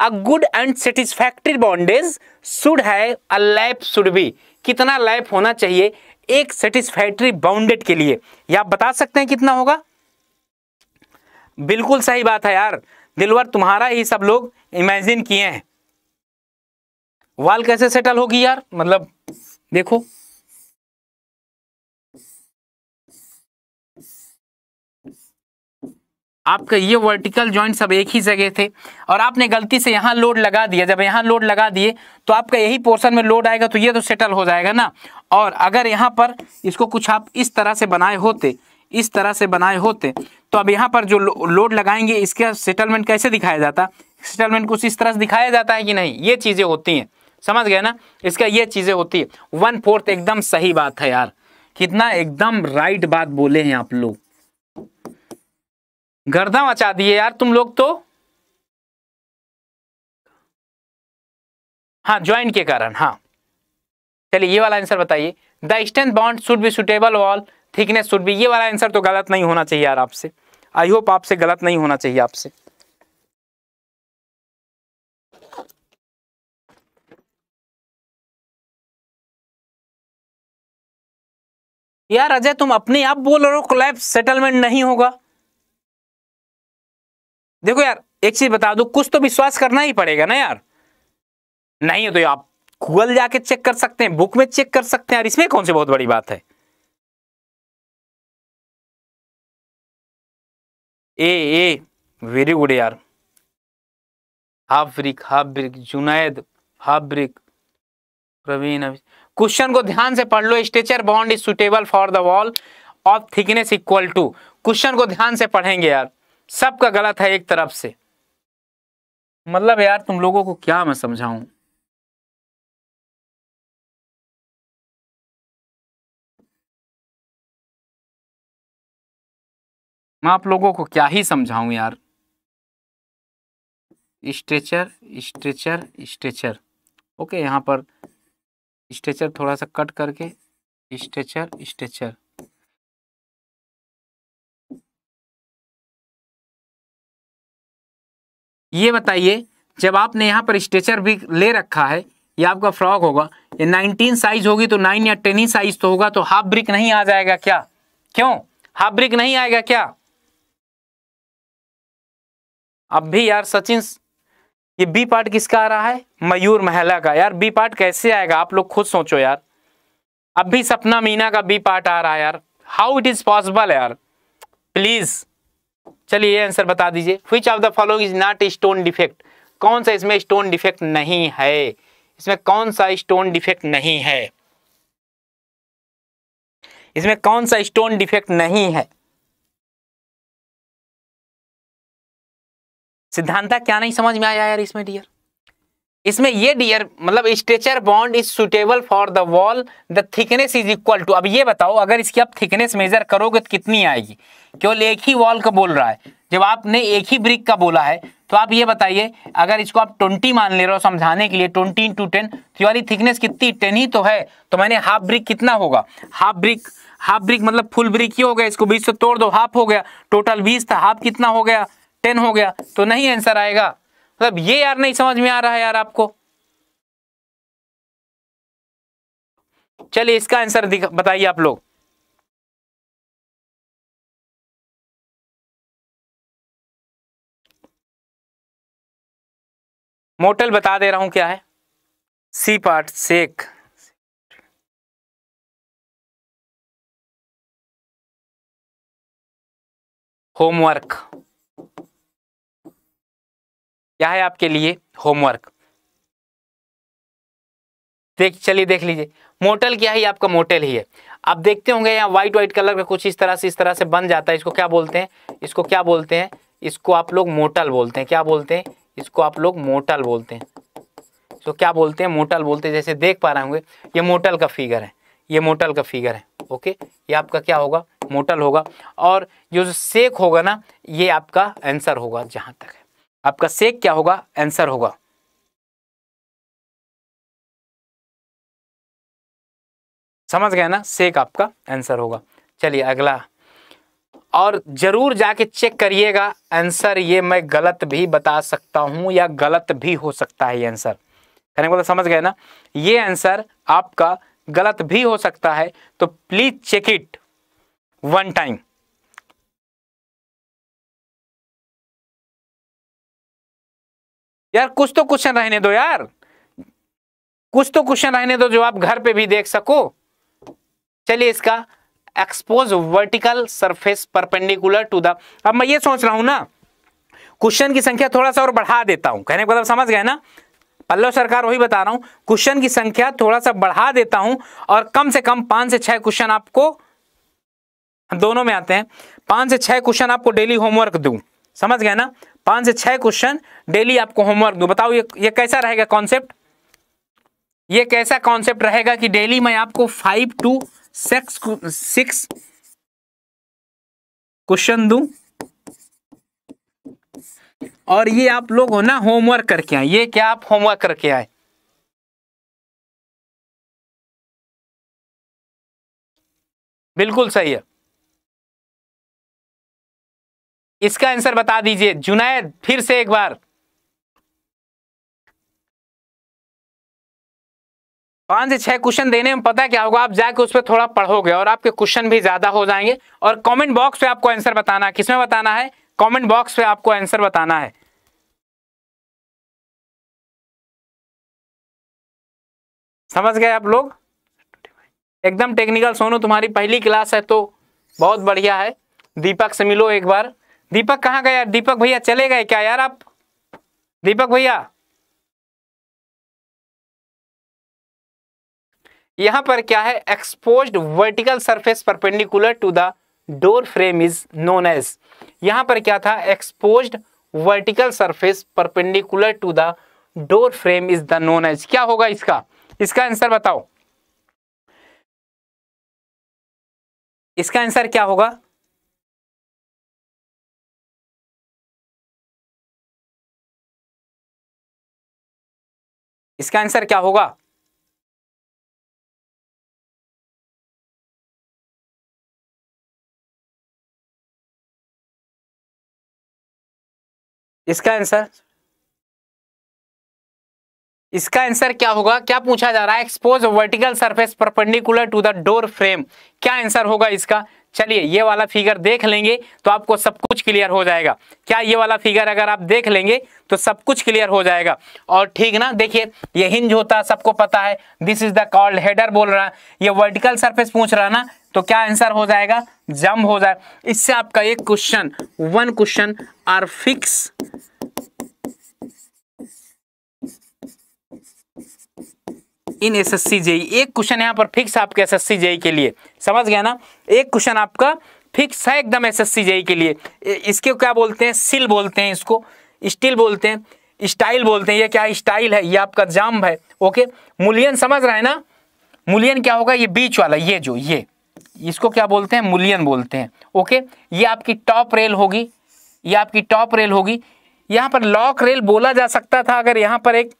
Speaker 1: a good and satisfactory bondage should है अ लाइफ शुड बी कितना लाइफ होना चाहिए एक सेटिस्फैक्ट्री बाउंडेड के लिए या आप बता सकते हैं कितना होगा बिल्कुल सही बात है यार दिलवर तुम्हारा ही सब लोग इमेजिन किए हैं
Speaker 2: वाल कैसे सेटल होगी यार मतलब देखो
Speaker 1: आपका ये वर्टिकल जॉइंट सब एक ही जगह थे और आपने गलती से यहाँ लोड लगा दिया जब यहाँ लोड लगा दिए तो आपका यही पोर्शन में लोड आएगा तो ये तो सेटल हो जाएगा ना और अगर यहाँ पर इसको कुछ आप इस तरह से बनाए होते इस तरह से बनाए होते तो अब यहाँ पर जो लोड लगाएंगे इसका सेटलमेंट कैसे दिखाया जाता सेटलमेंट कुछ इस तरह से दिखाया जाता है कि नहीं ये चीज़ें होती हैं समझ गए ना इसका ये चीज़ें होती है वन फोर्थ एकदम सही बात है यार कितना एकदम राइट बात बोले हैं आप लोग गर्दा मचा दिए यार तुम लोग तो हाँ ज्वाइंट के कारण हाँ चलिए ये वाला आंसर बताइए the strength bond should be suitable all thickness should be ये वाला आंसर तो गलत नहीं होना चाहिए यार आपसे आई होप आपसे
Speaker 2: गलत नहीं होना चाहिए आपसे यार अजय तुम अपने आप बोल रहे हो क्लैप सेटलमेंट नहीं होगा
Speaker 1: देखो यार एक चीज बता दू कुछ तो विश्वास करना ही पड़ेगा ना यार
Speaker 2: नहीं है तो आप गूगल जाके चेक कर सकते हैं बुक में चेक कर सकते हैं यार इसमें कौन सी बहुत बड़ी बात है ए ए वेरी गुड यार half brick half brick Junaid
Speaker 1: half brick Praveen question को ध्यान से पढ़ लो stretcher bond is suitable for the wall of thickness equal to question को ध्यान से पढ़ेंगे यार
Speaker 2: सबका गलत है एक तरफ से मतलब यार तुम लोगों को क्या मैं समझाऊं मैं आप लोगों को क्या ही समझाऊं यार स्ट्रेचर स्ट्रेचर स्ट्रेचर ओके यहां पर स्ट्रेचर थोड़ा सा कट करके स्ट्रेचर स्ट्रेचर ये बताइए जब आपने यहाँ पर स्ट्रेचर भी
Speaker 1: ले रखा है ये आपका फ्रॉक होगा ये 19 साइज होगी तो 9 या 10 ही साइज तो होगा तो हाफ ब्रिक नहीं आ जाएगा क्या क्यों हाफ ब्रिक नहीं आएगा क्या अब भी यार सचिन ये बी पार्ट किसका आ रहा है मयूर महला का यार बी पार्ट कैसे आएगा आप लोग खुद सोचो यार अब भी सपना मीना का बी पार्ट आ रहा है यार हाउ इट इज पॉसिबल यार प्लीज़ चलिए आंसर बता दीजिए which of the following is not stone defect कौन सा इसमें स्टोन डिफेक्ट नहीं है इसमें कौन सा स्टोन डिफेक्ट नहीं है
Speaker 2: इसमें कौन सा स्टोन डिफेक्ट नहीं है सिद्धांता क्या नहीं समझ में आया यार इसमें डियर
Speaker 1: इसमें ये डियर मतलब stretcher bond is suitable for the wall the thickness is equal to अब ये बताओ अगर इसकी आप थिकनेस मेजर करोगे तो कितनी आएगी केवल एक ही वॉल का बोल रहा है जब आपने एक ही ब्रिक का बोला है तो आप ये बताइए अगर इसको आप ट्वेंटी मान ले रहे हो समझाने के लिए ट्वेंटी इंटू टेन तो वाली थिकनेस कितनी टेन ही तो है तो मैंने हाफ ब्रिक कितना होगा हाफ ब्रिक हाफ ब्रिक मतलब फुल ब्रिक ही हो गया इसको बीस से तोड़ दो हाफ हो गया टोटल बीस था हाफ कितना हो गया टेन हो गया तो नहीं आंसर आएगा मतलब ये यार नहीं समझ में आ रहा है यार आपको
Speaker 2: चलिए इसका आंसर बताइए आप लोग मोटल बता दे रहा हूं क्या है सी पार्ट सेक होमवर्क क्या है आपके लिए होमवर्क
Speaker 1: देख चलिए देख लीजिए मोटल क्या है आपका मोटल ही है आप देखते होंगे यहाँ व्हाइट व्हाइट कलर का कुछ इस तरह से इस तरह से बन जाता है इसको क्या बोलते हैं इसको क्या बोलते हैं इसको आप लोग मोटल बोलते हैं क्या बोलते हैं इसको आप लोग मोटल बोलते हैं इसको क्या बोलते हैं मोटल बोलते हैं जैसे देख पा रहे होंगे ये मोटल का फिगर है ये मोटल का फिगर है ओके ये आपका क्या होगा मोटल होगा और जो सेक होगा ना ये
Speaker 2: आपका आंसर होगा जहाँ तक है आपका सेक क्या होगा आंसर होगा समझ गए ना सेक आपका आंसर होगा चलिए अगला और जरूर जाके चेक करिएगा
Speaker 1: आंसर ये मैं गलत भी बता सकता हूं या गलत भी हो सकता है ये आंसर कहने को मतलब समझ गए ना ये आंसर आपका गलत भी हो सकता है तो
Speaker 2: please check it one time यार कुछ तो क्वेश्चन रहने दो यार कुछ तो क्वेश्चन रहने दो जो आप घर पे भी देख सको
Speaker 1: चलिए इसका expose vertical surface perpendicular to the अब मैं ये सोच रहा हूं ना क्वेश्चन की संख्या थोड़ा सा और बढ़ा देता हूं कहने का मतलब समझ गए ना पल्लव सरकार वही बता रहा हूं क्वेश्चन की संख्या थोड़ा सा बढ़ा देता हूं और कम से कम पांच से छह क्वेश्चन आपको दोनों में आते हैं पांच से छह क्वेश्चन आपको डेली होमवर्क दूं समझ गया ना पांच से छह क्वेश्चन डेली आपको होमवर्क दू बताओ ये ये कैसा रहेगा कॉन्सेप्ट ये कैसा कॉन्सेप्ट रहेगा कि डेली मैं आपको five to six six question दू
Speaker 2: और ये आप लोग हो ना होमवर्क करके आए ये क्या आप होमवर्क करके आए बिल्कुल सही है इसका आंसर बता दीजिए जुनैद फिर से एक बार पांच से छह क्वेश्चन देने में पता क्या होगा आप जाके उस पर थोड़ा पढ़ोगे
Speaker 1: और आपके क्वेश्चन भी ज्यादा हो जाएंगे और कमेंट बॉक्स पे आपको आंसर बताना है किसमें बताना है कमेंट
Speaker 2: बॉक्स पे आपको आंसर बताना है समझ गए आप लोग एकदम टेक्निकल सोनू
Speaker 1: तुम्हारी पहली क्लास है तो बहुत बढ़िया है दीपक से मिलो एक बार दीपक कहाँ
Speaker 2: गया दीपक भैया चले गए क्या यार आप दीपक भैया यहां पर क्या है exposed
Speaker 1: vertical surface perpendicular to the door frame is known as यहां पर क्या था exposed vertical surface perpendicular to the door frame is the
Speaker 2: known as क्या होगा इसका इसका आंसर बताओ इसका आंसर क्या होगा इसका आंसर क्या होगा इसका आंसर
Speaker 1: इसका आंसर क्या होगा क्या पूछा जा रहा है expose vertical surface perpendicular to the door frame क्या आंसर होगा इसका चलिए ये वाला फिगर देख लेंगे तो आपको सब कुछ क्लियर हो जाएगा क्या ये वाला फिगर अगर आप देख लेंगे तो सब कुछ क्लियर हो जाएगा और ठीक ना देखिए ये हिंज होता है सबको पता है this is the called header बोल रहा है ये वर्टिकल सरफेस पूछ रहा है ना तो क्या आंसर हो जाएगा जम हो जाए इससे आपका एक question one question are fix in S S C JE एक क्वेश्चन यहाँ पर फिक्स आपके एस एस सी जेई के लिए समझ गया ना एक क्वेश्चन आपका फिक्स है एकदम एस एस सी जेई के लिए इसके क्या बोलते हैं सिल बोलते हैं इसको स्टील बोलते हैं स्टाइल बोलते हैं ये क्या स्टाइल है ये आपका जाम है ओके मूल्यन समझ रहा है ना मूल्यन क्या होगा ये बीच वाला ये जो ये इसको क्या बोलते हैं मूल्यन बोलते हैं ओके ये आपकी टॉप रेल होगी ये आपकी टॉप रेल होगी यहाँ पर लॉक रेल बोला जा सकता था अगर यहाँ पर एक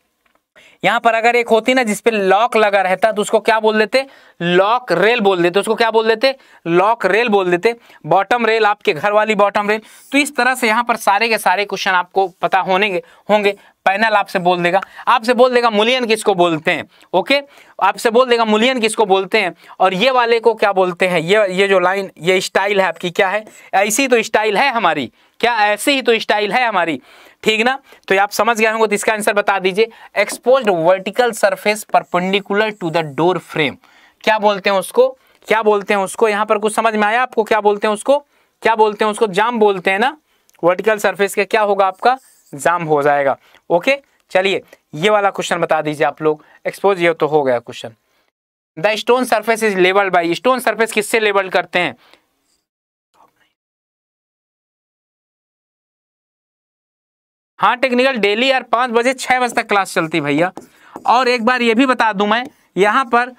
Speaker 1: यहां पर अगर एक होती ना जिसपे लॉक लगा रहता तो उसको क्या बोल देते लॉक रेल बोल देते उसको क्या बोल देते लॉक रेल बोल देते बॉटम रेल आपके घर वाली बॉटम रेल तो इस तरह से यहाँ पर सारे के सारे क्वेश्चन आपको पता होने होंगे पैनल आपसे बोल देगा आपसे बोल देगा मुलियन किसको बोलते हैं ओके आपसे बोल देगा मुलियन किसको बोलते हैं और ये वाले को क्या बोलते हैं ये ये जो लाइन ये स्टाइल है आपकी क्या है ऐसी तो स्टाइल है हमारी क्या ऐसी ही तो स्टाइल है हमारी ठीक ना तो आप समझ गए होंगे तो इसका आंसर बता दीजिए expose vertical surface perpendicular to the door frame क्या बोलते हैं उसको क्या बोलते हैं उसको यहाँ पर कुछ समझ में आया आपको क्या बोलते हैं उसको क्या बोलते हैं उसको जाम बोलते हैं ना वर्टिकल सरफेस का क्या होगा आपका जाम हो जाएगा ओके चलिए ये वाला क्वेश्चन बता दीजिए आप लोग एक्सपोज ये तो हो गया question the stone surface is labelled by stone surface
Speaker 2: किससे लेबल करते हैं हाँ टेक्निकल डेली यार पाँच बजे छः बजे तक क्लास चलती भैया
Speaker 1: और एक बार ये भी बता दूँ मैं यहाँ पर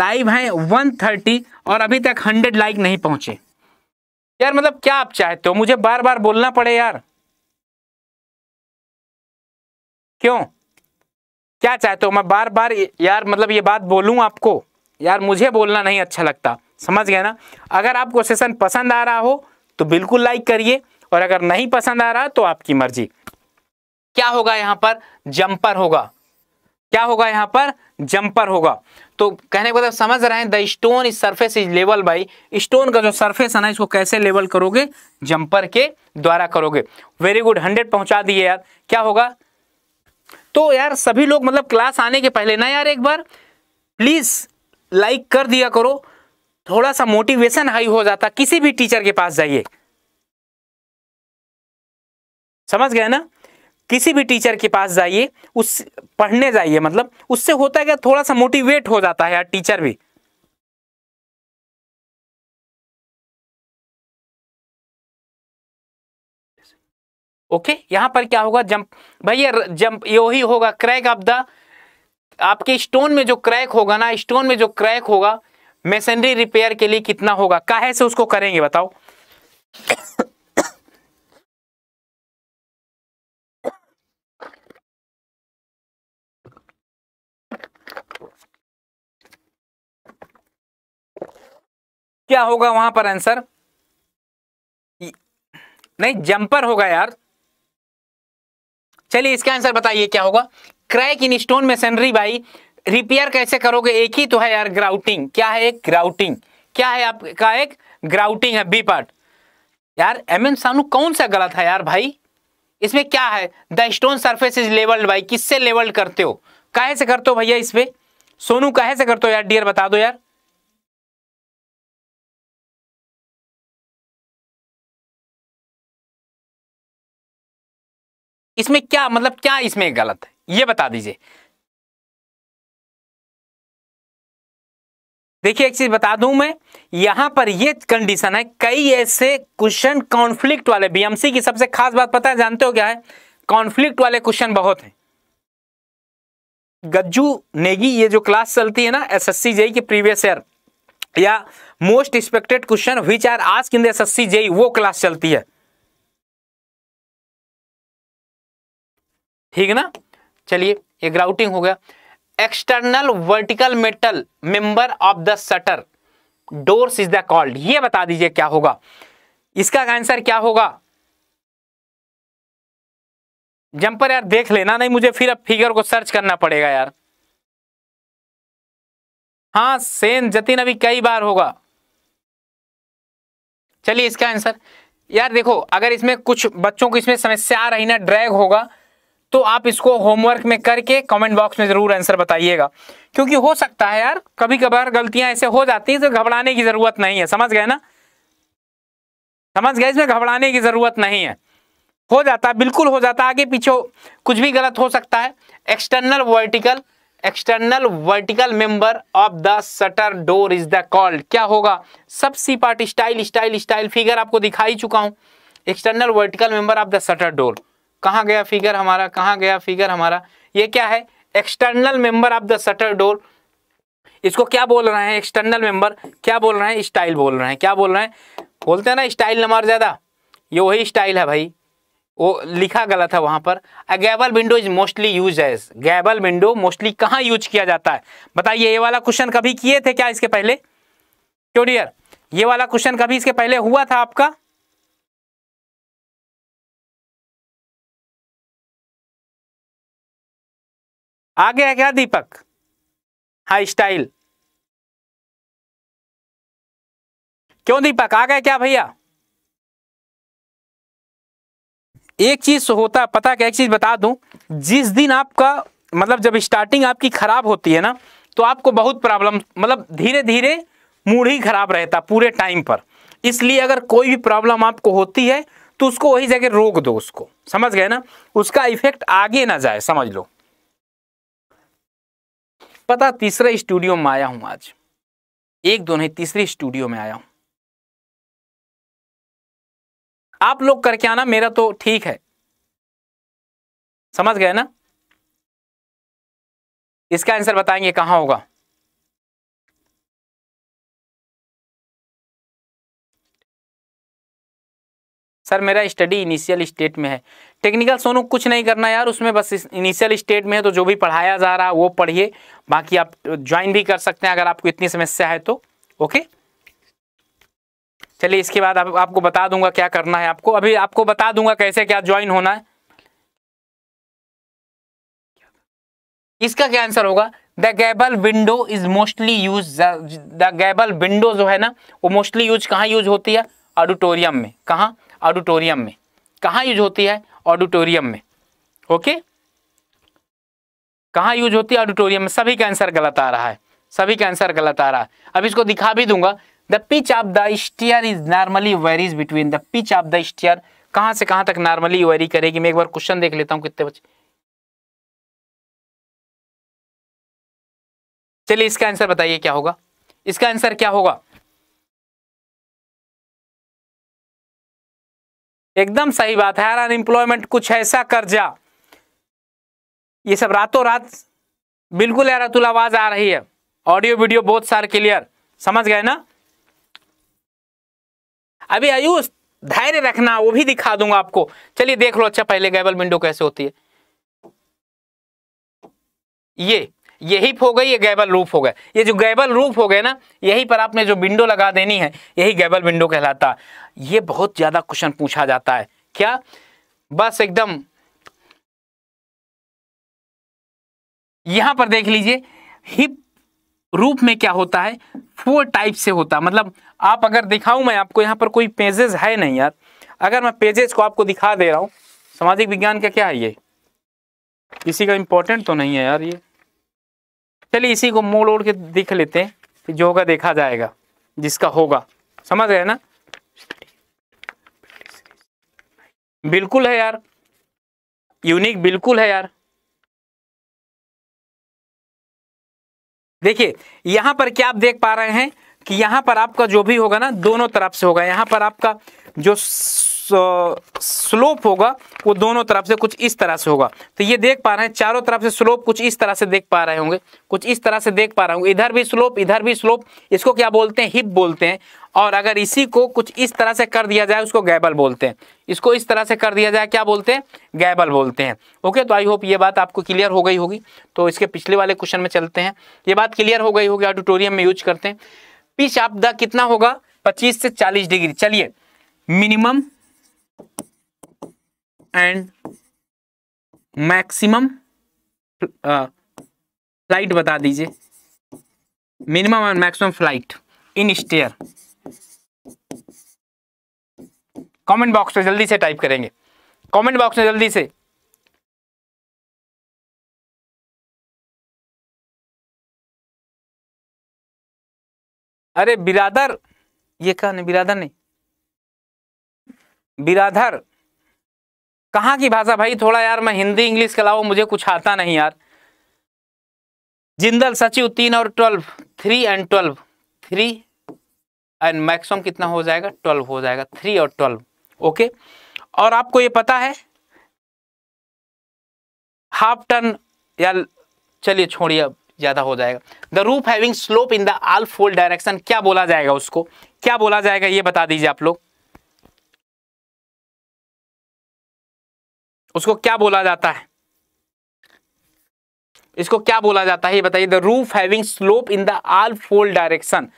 Speaker 1: लाइव हैं वन थर्टी और अभी तक हंड्रेड लाइक नहीं पहुँचे यार मतलब क्या आप चाहते हो मुझे बार बार बोलना पड़े यार क्यों क्या चाहते हो मैं बार बार यार मतलब ये बात बोलूँ आपको यार मुझे बोलना नहीं अच्छा लगता समझ गए ना अगर आपको सेशन पसंद आ रहा हो तो बिल्कुल लाइक करिए और अगर नहीं पसंद आ रहा तो आपकी मर्जी क्या होगा यहां पर जंपर होगा क्या होगा यहां पर जंपर होगा तो कहने का मतलब समझ रहे हैं the stone is surface is level by stone का जो सरफेस है ना इसको कैसे लेवल करोगे जंपर के द्वारा करोगे वेरी गुड हंड्रेड पहुंचा दिए यार क्या होगा तो यार सभी लोग मतलब क्लास आने के पहले ना यार एक बार प्लीज लाइक कर दिया करो थोड़ा सा मोटिवेशन हाई हो जाता किसी भी टीचर के पास जाइए समझ गए ना किसी भी टीचर के पास जाइए उस पढ़ने जाइए
Speaker 2: मतलब उससे होता है क्या थोड़ा सा मोटिवेट हो जाता है यार टीचर भी ओके यहां पर क्या होगा जंप भैया जंप यो ही होगा क्रैक ऑफ द
Speaker 1: आपके स्टोन में जो क्रैक होगा ना स्टोन में जो क्रैक होगा मेसनरी रिपेयर
Speaker 2: के लिए कितना होगा काहे से उसको करेंगे बताओ क्या होगा वहां पर आंसर नहीं जंपर होगा
Speaker 1: यार चलिए इसका आंसर बताइए क्या होगा क्रैक इन स्टोन मेसनरी भाई रिपेयर कैसे करोगे एक ही तो है यार ग्राउटिंग क्या है एक ग्राउटिंग क्या है आपका एक ग्राउटिंग है बी पार्ट यार एम एन सानू कौन सा गलत है यार भाई इसमें क्या है the stone surface is levelled भाई किससे लेवल्ड करते हो
Speaker 2: कहे से करते हो भैया इसमें सोनू कहे से करते हो यार डियर बता दो यार इसमें क्या मतलब क्या इसमें गलत है ये बता दीजिए देखिए एक चीज बता दूं मैं
Speaker 1: यहां पर ये कंडीशन है कई ऐसे क्वेश्चन कॉन्फ्लिक्ट वाले बीएमसी की सबसे खास बात पता है जानते हो क्या है कॉन्फ्लिक्ट वाले क्वेश्चन बहुत हैं गज्जू नेगी ये जो क्लास चलती है ना एसएससी जेई के प्रीवियस ईयर या most expected question which are ask in S SSC JE वो क्लास चलती है ठीक है ना चलिए ये ग्राउटिंग हो गया external vertical metal member of the shutter doors is the called ये बता दीजिए क्या होगा इसका आंसर क्या होगा
Speaker 2: जंपर यार देख लेना नहीं मुझे फिर अब फिगर को सर्च करना पड़ेगा यार हाँ सेन जतिन अभी कई बार होगा चलिए इसका आंसर यार देखो अगर इसमें कुछ
Speaker 1: बच्चों को इसमें समस्या आ रही ना ड्रैग होगा तो आप इसको होमवर्क में करके कमेंट बॉक्स में ज़रूर आंसर बताइएगा क्योंकि हो सकता है यार कभी कभार गलतियां ऐसे हो जाती हैं तो घबराने की ज़रूरत नहीं है समझ गए ना समझ गए इसमें घबराने की ज़रूरत नहीं है हो जाता बिल्कुल हो जाता आगे पीछे कुछ भी गलत हो सकता है external vertical external vertical member of the shutter door is the called क्या होगा sub C part stile stile stile figure आपको दिखाई चुका हूं external vertical member of the shutter door कहाँ गया फिगर हमारा कहाँ गया फिगर हमारा ये क्या है external member of the shutter door इसको क्या बोल रहे हैं एक्सटर्नल मेंबर क्या बोल रहे हैं स्टाइल बोल रहे हैं क्या बोल रहे हैं बोलते हैं ना स्टाइल नंबर ज़्यादा ये वही स्टाइल है भाई वो लिखा गलत है वहाँ पर a gable window is mostly use as gable window mostly कहाँ यूज किया जाता है बताइए ये वाला क्वेश्चन कभी किए थे क्या इसके पहले क्यों डियर
Speaker 2: ये वाला क्वेश्चन कभी इसके पहले हुआ था आपका आगे है क्या दीपक हाई स्टाइल क्यों दीपक आ गए क्या भैया
Speaker 1: एक चीज होता है पता क्या एक चीज बता दूं जिस दिन आपका मतलब जब स्टार्टिंग आपकी खराब होती है ना तो आपको बहुत प्रॉब्लम मतलब धीरे धीरे मूड ही खराब रहता पूरे टाइम पर इसलिए अगर कोई भी प्रॉब्लम आपको होती है तो उसको वही जगह रोक दो उसको समझ गए ना उसका इफेक्ट आगे ना जाए समझ लो पता तीसरे स्टूडियो में आया हूं आज एक दो नहीं तीसरे स्टूडियो
Speaker 2: में आया हूं आप लोग करके आना मेरा तो ठीक है समझ गए ना इसका आंसर बताएंगे कहां होगा सर मेरा स्टडी इनिशियल
Speaker 1: स्टेट में है टेक्निकल सोनू कुछ नहीं करना यार उसमें बस इनिशियल स्टेट में है तो जो भी पढ़ाया जा रहा वो पढ़िए बाकी आप ज्वाइन भी कर सकते हैं अगर आपको इतनी समस्या है तो ओके चलिए इसके बाद आप, आपको बता दूंगा क्या करना है आपको अभी आपको बता दूंगा कैसे क्या ज्वाइन होना है इसका क्या आंसर होगा the gable window is mostly use the gable window जो है ना वो मोस्टली यूज कहाँ यूज होती है ऑडिटोरियम में कहाँ ऑडिटोरियम में कहाँ यूज होती है ऑडिटोरियम में ओके कहाँ यूज होती है ऑडिटोरियम में सभी का आंसर गलत आ रहा है सभी का आंसर गलत आ रहा है अब इसको दिखा भी दूंगा the pitch of the stair is normally varies between the pitch of the stair कहाँ से कहाँ तक नॉर्मली वेरी करेगी मैं एक बार क्वेश्चन देख लेता हूँ कितने बच्चे
Speaker 2: चलिए इसका आंसर बताइए क्या होगा इसका आंसर क्या होगा एकदम सही बात है अनएम्प्लॉयमेंट कुछ ऐसा कर्जा ये सब रातों रात
Speaker 1: बिल्कुल अरतुल आवाज आ रही है ऑडियो वीडियो बहुत सारे क्लियर समझ गए ना अभी आयुष धैर्य रखना वो भी दिखा दूंगा आपको चलिए देख लो अच्छा पहले गैबल विंडो कैसे होती है ये ये हिप हो गई ये गैबल रूफ हो गया ये जो गैबल रूफ हो गए ना यही पर आपने जो विंडो लगा देनी है यही गैबल विंडो कहलाता ये बहुत ज़्यादा क्वेश्चन पूछा जाता है क्या बस एकदम यहां पर देख लीजिए हिप रूप में क्या होता है फोर टाइप से होता है मतलब आप अगर दिखाऊं मैं आपको यहाँ पर कोई पेजेस है नहीं यार अगर मैं पेजेस को आपको दिखा दे रहा हूं सामाजिक विज्ञान का क्या है ये किसी का इंपॉर्टेंट तो नहीं है यार ये चलिए इसी को मोड़ ओड़ के देख लेते हैं कि जो होगा देखा जाएगा जिसका होगा समझ गए ना बिल्कुल
Speaker 2: है यार यूनिक बिल्कुल है यार देखिए यहां पर क्या आप देख पा रहे हैं कि यहां पर आपका
Speaker 1: जो भी होगा ना दोनों तरफ से होगा यहां पर आपका जो स्लोप होगा वो दोनों तरफ से कुछ इस तरह से होगा तो ये देख पा रहे हैं चारों तरफ से स्लोप कुछ इस तरह से देख पा रहे होंगे कुछ इस तरह से देख पा रहे होंगे इधर भी स्लोप इधर भी स्लोप इसको क्या बोलते हैं हिप बोलते हैं और अगर इसी को कुछ इस तरह से कर दिया जाए उसको गैबल बोलते हैं इसको इस तरह से कर दिया जाए क्या बोलते हैं गैबल बोलते हैं ओके तो आई होप ये बात आपको क्लियर हो गई होगी तो इसके पिछले वाले क्वेश्चन में चलते हैं ये बात क्लियर हो गई होगी ऑडिटोरियम में यूज करते हैं पिच आपदा कितना होगा पच्चीस से चालीस डिग्री चलिए मिनिमम एंड मैक्सिमम फ्लाइट बता दीजिए minimum and maximum flight in stair
Speaker 2: comment box में जल्दी से टाइप करेंगे कमेंट बॉक्स में जल्दी से अरे बिरादर ये कहा नहीं बिरादर नहीं बिरादर
Speaker 1: कहाँ की भाषा भाई थोड़ा यार मैं हिंदी इंग्लिश के अलावा मुझे कुछ आता नहीं यार जिंदल सचिव तीन और twelve three and twelve three and maximum कितना हो जाएगा ट्वेल्व हो जाएगा थ्री और ट्वेल्व ओके और आपको ये पता है हाफ टन या चलिए छोड़िए ज़्यादा हो जाएगा the roof having slope in the all four direction क्या बोला जाएगा उसको
Speaker 2: क्या बोला जाएगा ये बता दीजिए आप लोग उसको क्या बोला जाता है इसको क्या बोला
Speaker 1: जाता है ये बताइए the roof having slope in the all four direction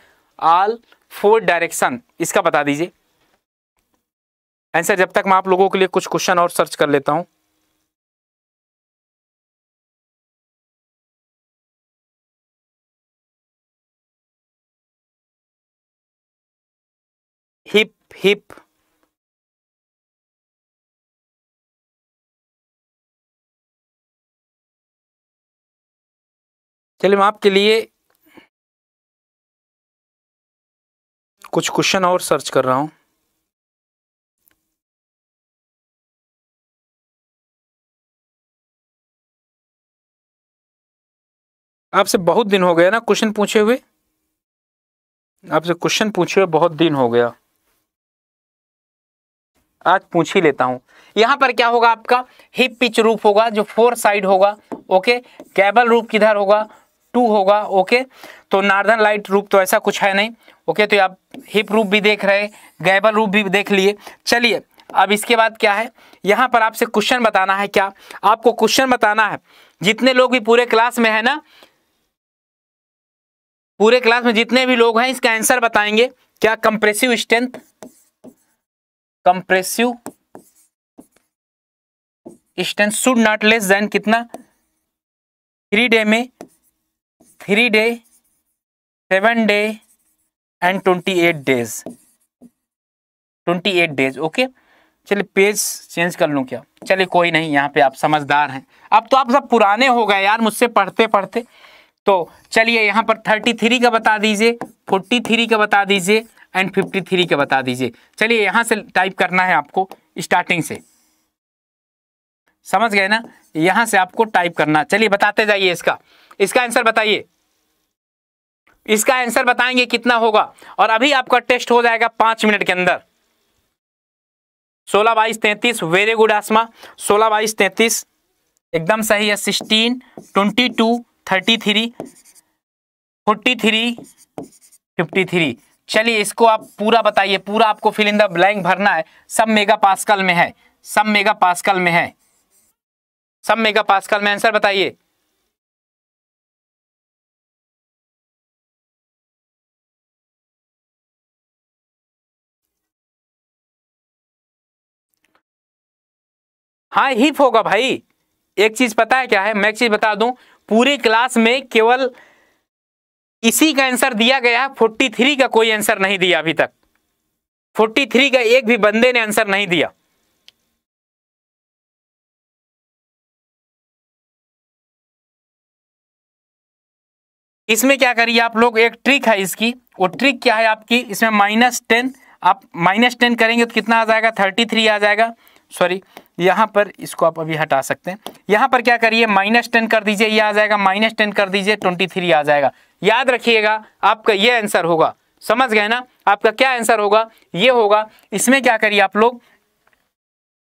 Speaker 1: all four
Speaker 2: direction इसका बता दीजिए आंसर जब तक मैं आप लोगों के लिए कुछ क्वेश्चन और सर्च कर लेता हूं हिप हिप चलिए मैं आपके लिए कुछ क्वेश्चन और सर्च कर रहा हूं आपसे बहुत दिन हो गया ना क्वेश्चन पूछे हुए आपसे क्वेश्चन पूछे
Speaker 1: हुए बहुत दिन हो गया आज पूछ ही लेता हूं यहां पर क्या होगा आपका हिप पिच रूप होगा जो फोर साइड होगा ओके कैबल रूप किधर होगा टू होगा ओके तो नार्दर्न लाइट रूप तो ऐसा कुछ है नहीं ओके तो आप हिप रूप भी देख रहे गैबल रूप भी देख लिए चलिए अब इसके बाद क्या है यहाँ पर आपसे क्वेश्चन बताना है क्या आपको क्वेश्चन बताना है जितने लोग भी पूरे क्लास में है ना पूरे क्लास में जितने भी लोग हैं इसका आंसर बताएंगे क्या compressive strength compressive strength should not less than कितना थ्री डे में three day seven day and twenty eight days twenty eight days okay चलिए पेज चेंज कर लूँ क्या चलिए कोई नहीं यहाँ पे आप समझदार हैं अब तो आप सब पुराने हो गए यार मुझसे पढ़ते पढ़ते तो चलिए यहाँ पर थर्टी थ्री का बता दीजिए फोर्टी थ्री का बता दीजिए एंड फिफ्टी थ्री का बता दीजिए चलिए यहाँ से टाइप करना है आपको स्टार्टिंग से समझ गए ना यहाँ से आपको टाइप करना चलिए बताते जाइए इसका इसका आंसर बताइए इसका आंसर बताएंगे कितना होगा और अभी आपका टेस्ट हो जाएगा पांच मिनट के अंदर सोलह बाईस तैतीस वेरी गुड आसमा सोलह बाईस तैतीस एकदम सही है sixteen twenty two thirty three forty three fifty three चलिए इसको आप पूरा बताइए पूरा आपको फिल इन द ब्लैंक भरना है सब मेगा पास्कल में है सब मेगा
Speaker 2: पास्कल में है सब मेगा पास्कल में आंसर बताइए हाँ हिप होगा भाई एक चीज पता है क्या है मैं एक चीज बता दूं पूरी क्लास
Speaker 1: में केवल इसी का आंसर दिया गया है फोर्टी थ्री का कोई आंसर नहीं दिया
Speaker 2: अभी तक फोर्टी थ्री का एक भी बंदे ने आंसर नहीं दिया इसमें क्या करिए आप लोग एक ट्रिक है इसकी वो ट्रिक क्या है आपकी इसमें
Speaker 1: माइनस टेन आप माइनस टेन करेंगे तो कितना आ जाएगा थर्टी थ्री आ जाएगा सॉरी यहाँ पर इसको आप अभी हटा सकते हैं यहाँ पर क्या करिए माइनस टेन कर दीजिए ये आ जाएगा माइनस टेन कर दीजिए ट्वेंटी थ्री आ जाएगा याद रखिएगा आपका ये आंसर होगा समझ गए ना आपका क्या आंसर होगा ये होगा इसमें क्या करिए आप लोग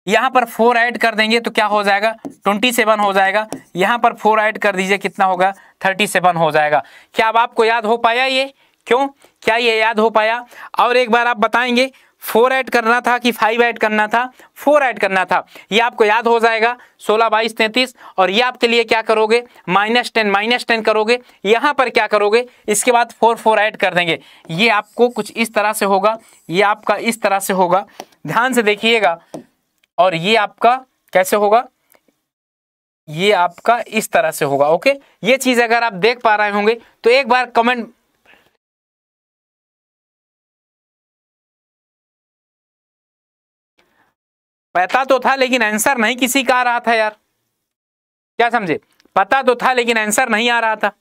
Speaker 1: यहाँ पर फोर ऐड कर देंगे तो क्या हो जाएगा ट्वेंटी सेवन हो जाएगा यहाँ पर फोर ऐड कर दीजिए कितना होगा थर्टी सेवन हो जाएगा क्या अब आपको याद हो पाया ये क्यों क्या ये याद हो पाया और एक बार आप बताएंगे फोर ऐड करना था कि फाइव ऐड करना था फोर ऐड करना था ये आपको याद हो जाएगा सोलह बाईस तैंतीस और ये आपके लिए क्या करोगे माइनस टेन माइनस टेन करोगे यहाँ पर क्या करोगे इसके बाद फोर फोर ऐड कर देंगे ये आपको कुछ इस तरह से होगा ये आपका इस तरह से होगा ध्यान से देखिएगा और ये आपका कैसे होगा ये आपका इस तरह से होगा ओके ये चीज़ अगर
Speaker 2: आप देख पा रहे होंगे तो एक बार कमेंट पता तो था लेकिन आंसर नहीं किसी का आ रहा था यार क्या समझे पता तो था लेकिन आंसर नहीं आ रहा था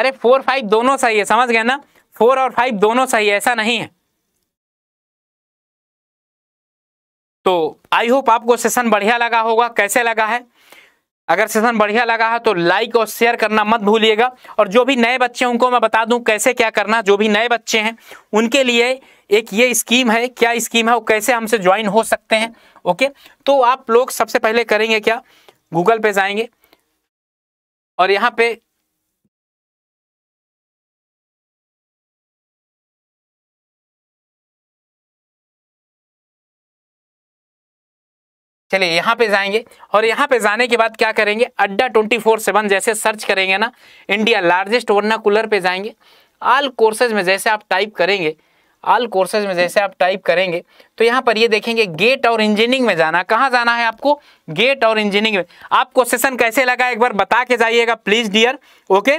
Speaker 2: अरे फोर फाइव दोनों सही है समझ गए ना फोर और फाइव दोनों सही है ऐसा नहीं है तो आई होप आपको
Speaker 1: सेशन बढ़िया लगा होगा कैसे लगा है अगर सेशन बढ़िया लगा है तो लाइक और शेयर करना मत भूलिएगा और जो भी नए बच्चे हैं उनको मैं बता दूं कैसे क्या करना जो भी नए बच्चे हैं उनके लिए एक ये स्कीम है क्या स्कीम है वो कैसे हमसे ज्वाइन हो सकते हैं ओके तो
Speaker 2: आप लोग सबसे पहले करेंगे क्या गूगल पे जाएंगे और यहाँ पे चलिए यहाँ पे जाएंगे और यहाँ पे जाने के बाद क्या करेंगे अड्डा ट्वेंटी फोर सेवन जैसे सर्च करेंगे
Speaker 1: ना इंडिया लार्जेस्ट कूलर पे जाएंगे आल कोर्सेज में जैसे आप टाइप करेंगे आल कोर्सेज में जैसे आप टाइप करेंगे तो यहाँ पर ये देखेंगे गेट और इंजीनियरिंग में जाना कहाँ जाना है आपको गेट और इंजीनियरिंग में आपको सेशन कैसे लगा एक बार बता के जाइएगा प्लीज डियर ओके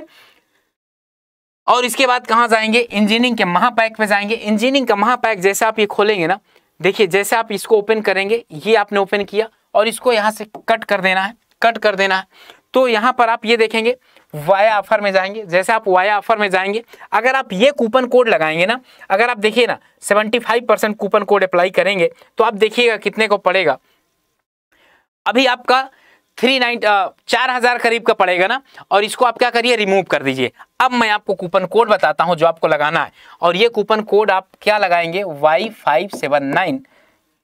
Speaker 1: और इसके बाद कहाँ जाएंगे इंजीनियरिंग के महापैक पे जाएंगे इंजीनियरिंग का महापैक जैसे आप ये खोलेंगे ना देखिए जैसे आप इसको ओपन करेंगे ये आपने ओपन किया और इसको यहाँ से कट कर देना है कट कर देना है तो यहाँ पर आप ये देखेंगे वाया ऑफर में जाएंगे जैसे आप वाया ऑफर में जाएंगे अगर आप ये कूपन कोड लगाएंगे ना अगर आप देखिए ना 75 परसेंट कूपन कोड अप्लाई करेंगे तो आप देखिएगा कितने को पड़ेगा अभी आपका थ्री नाइन चार हज़ार करीब का पड़ेगा ना और इसको आप क्या करिए रिमूव कर दीजिए अब मैं आपको कूपन कोड बताता हूं जो आपको लगाना है और ये कूपन कोड आप क्या लगाएंगे वाई फाइव सेवन नाइन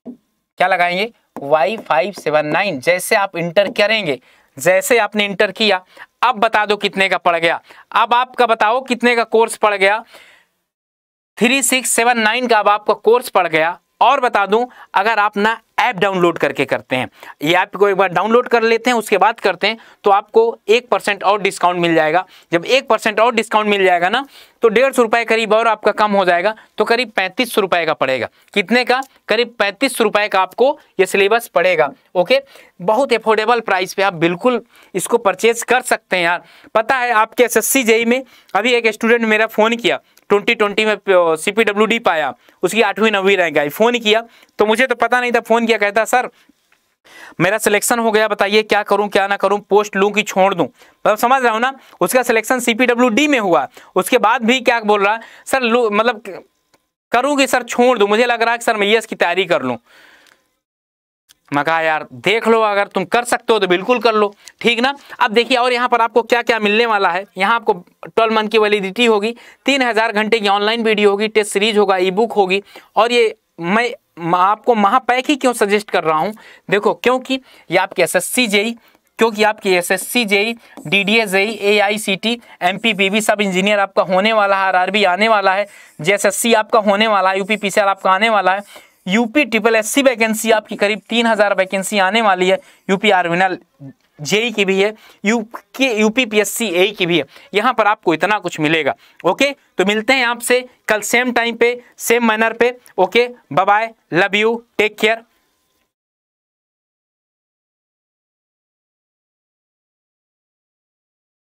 Speaker 1: क्या लगाएंगे वाई फाइव सेवन नाइन जैसे आप इंटर करेंगे जैसे आपने इंटर किया अब बता दो कितने का पड़ गया अब आपका बताओ कितने का कोर्स पड़ गया थ्री सिक्स सेवन नाइन का अब आपका कोर्स पड़ गया और बता दूं अगर आप ना ऐप डाउनलोड करके करते हैं ये ऐप को एक बार डाउनलोड कर लेते हैं उसके बाद करते हैं तो आपको एक परसेंट और डिस्काउंट मिल जाएगा जब एक परसेंट और डिस्काउंट मिल जाएगा ना तो डेढ़ सौ रुपये करीब और आपका कम हो जाएगा तो करीब पैंतीस सौ रुपये का पड़ेगा कितने का करीब पैंतीस सौ रुपये का आपको ये सिलेबस पड़ेगा ओके बहुत अफोर्डेबल प्राइस पे आप बिल्कुल इसको परचेज कर सकते हैं यार पता है आपके एस एस में अभी एक स्टूडेंट मेरा फ़ोन किया 2020 में डी पाया उसकी आठवीं नौवीं रैंक आई फ़ोन किया तो मुझे तो पता नहीं था फ़ोन किया कहता सर मेरा सिलेक्शन हो गया बताइए क्या करूं क्या ना करूं पोस्ट लूं कि छोड़ दूं मतलब समझ रहा हूं ना उसका सिलेक्शन डी में हुआ उसके बाद भी क्या बोल रहा सर मतलब करूं कि सर छोड़ दूं मुझे लग रहा है कि सर मैं ये इसकी तैयारी कर लूं मैं कहा यार देख लो अगर तुम कर सकते हो तो बिल्कुल कर लो ठीक ना अब देखिए और यहाँ पर आपको क्या क्या मिलने वाला है यहाँ आपको ट्वेल्व मंथ की वैलिडिटी होगी तीन हज़ार घंटे की ऑनलाइन वीडियो होगी टेस्ट सीरीज होगा ई बुक होगी और ये मैं आपको महापैक ही क्यों सजेस्ट कर रहा हूँ देखो क्योंकि ये आपकी एस एस सी जेई क्योंकि आपकी S S C JE D D S JE A I C T M P B B sub engineer आपका होने वाला है आर आर बी आने वाला है जे एस एस सी आपका होने वाला है U P P C R आपका आने वाला है UP triple S C vacancy आपकी करीब तीन हज़ार वैकेंसी आने वाली है यूपी आर्मिनल जेई की भी है U K UP P S C A की भी है यहाँ पर आपको इतना कुछ मिलेगा ओके तो मिलते हैं आपसे कल सेम टाइम पे
Speaker 2: सेम मैनर पे okay bye love you take care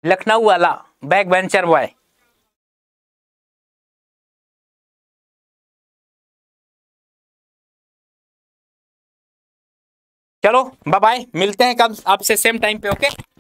Speaker 2: Lucknow वाला बैक वेंचर बॉय चलो बाय मिलते हैं कब आपसे सेम टाइम पे ओके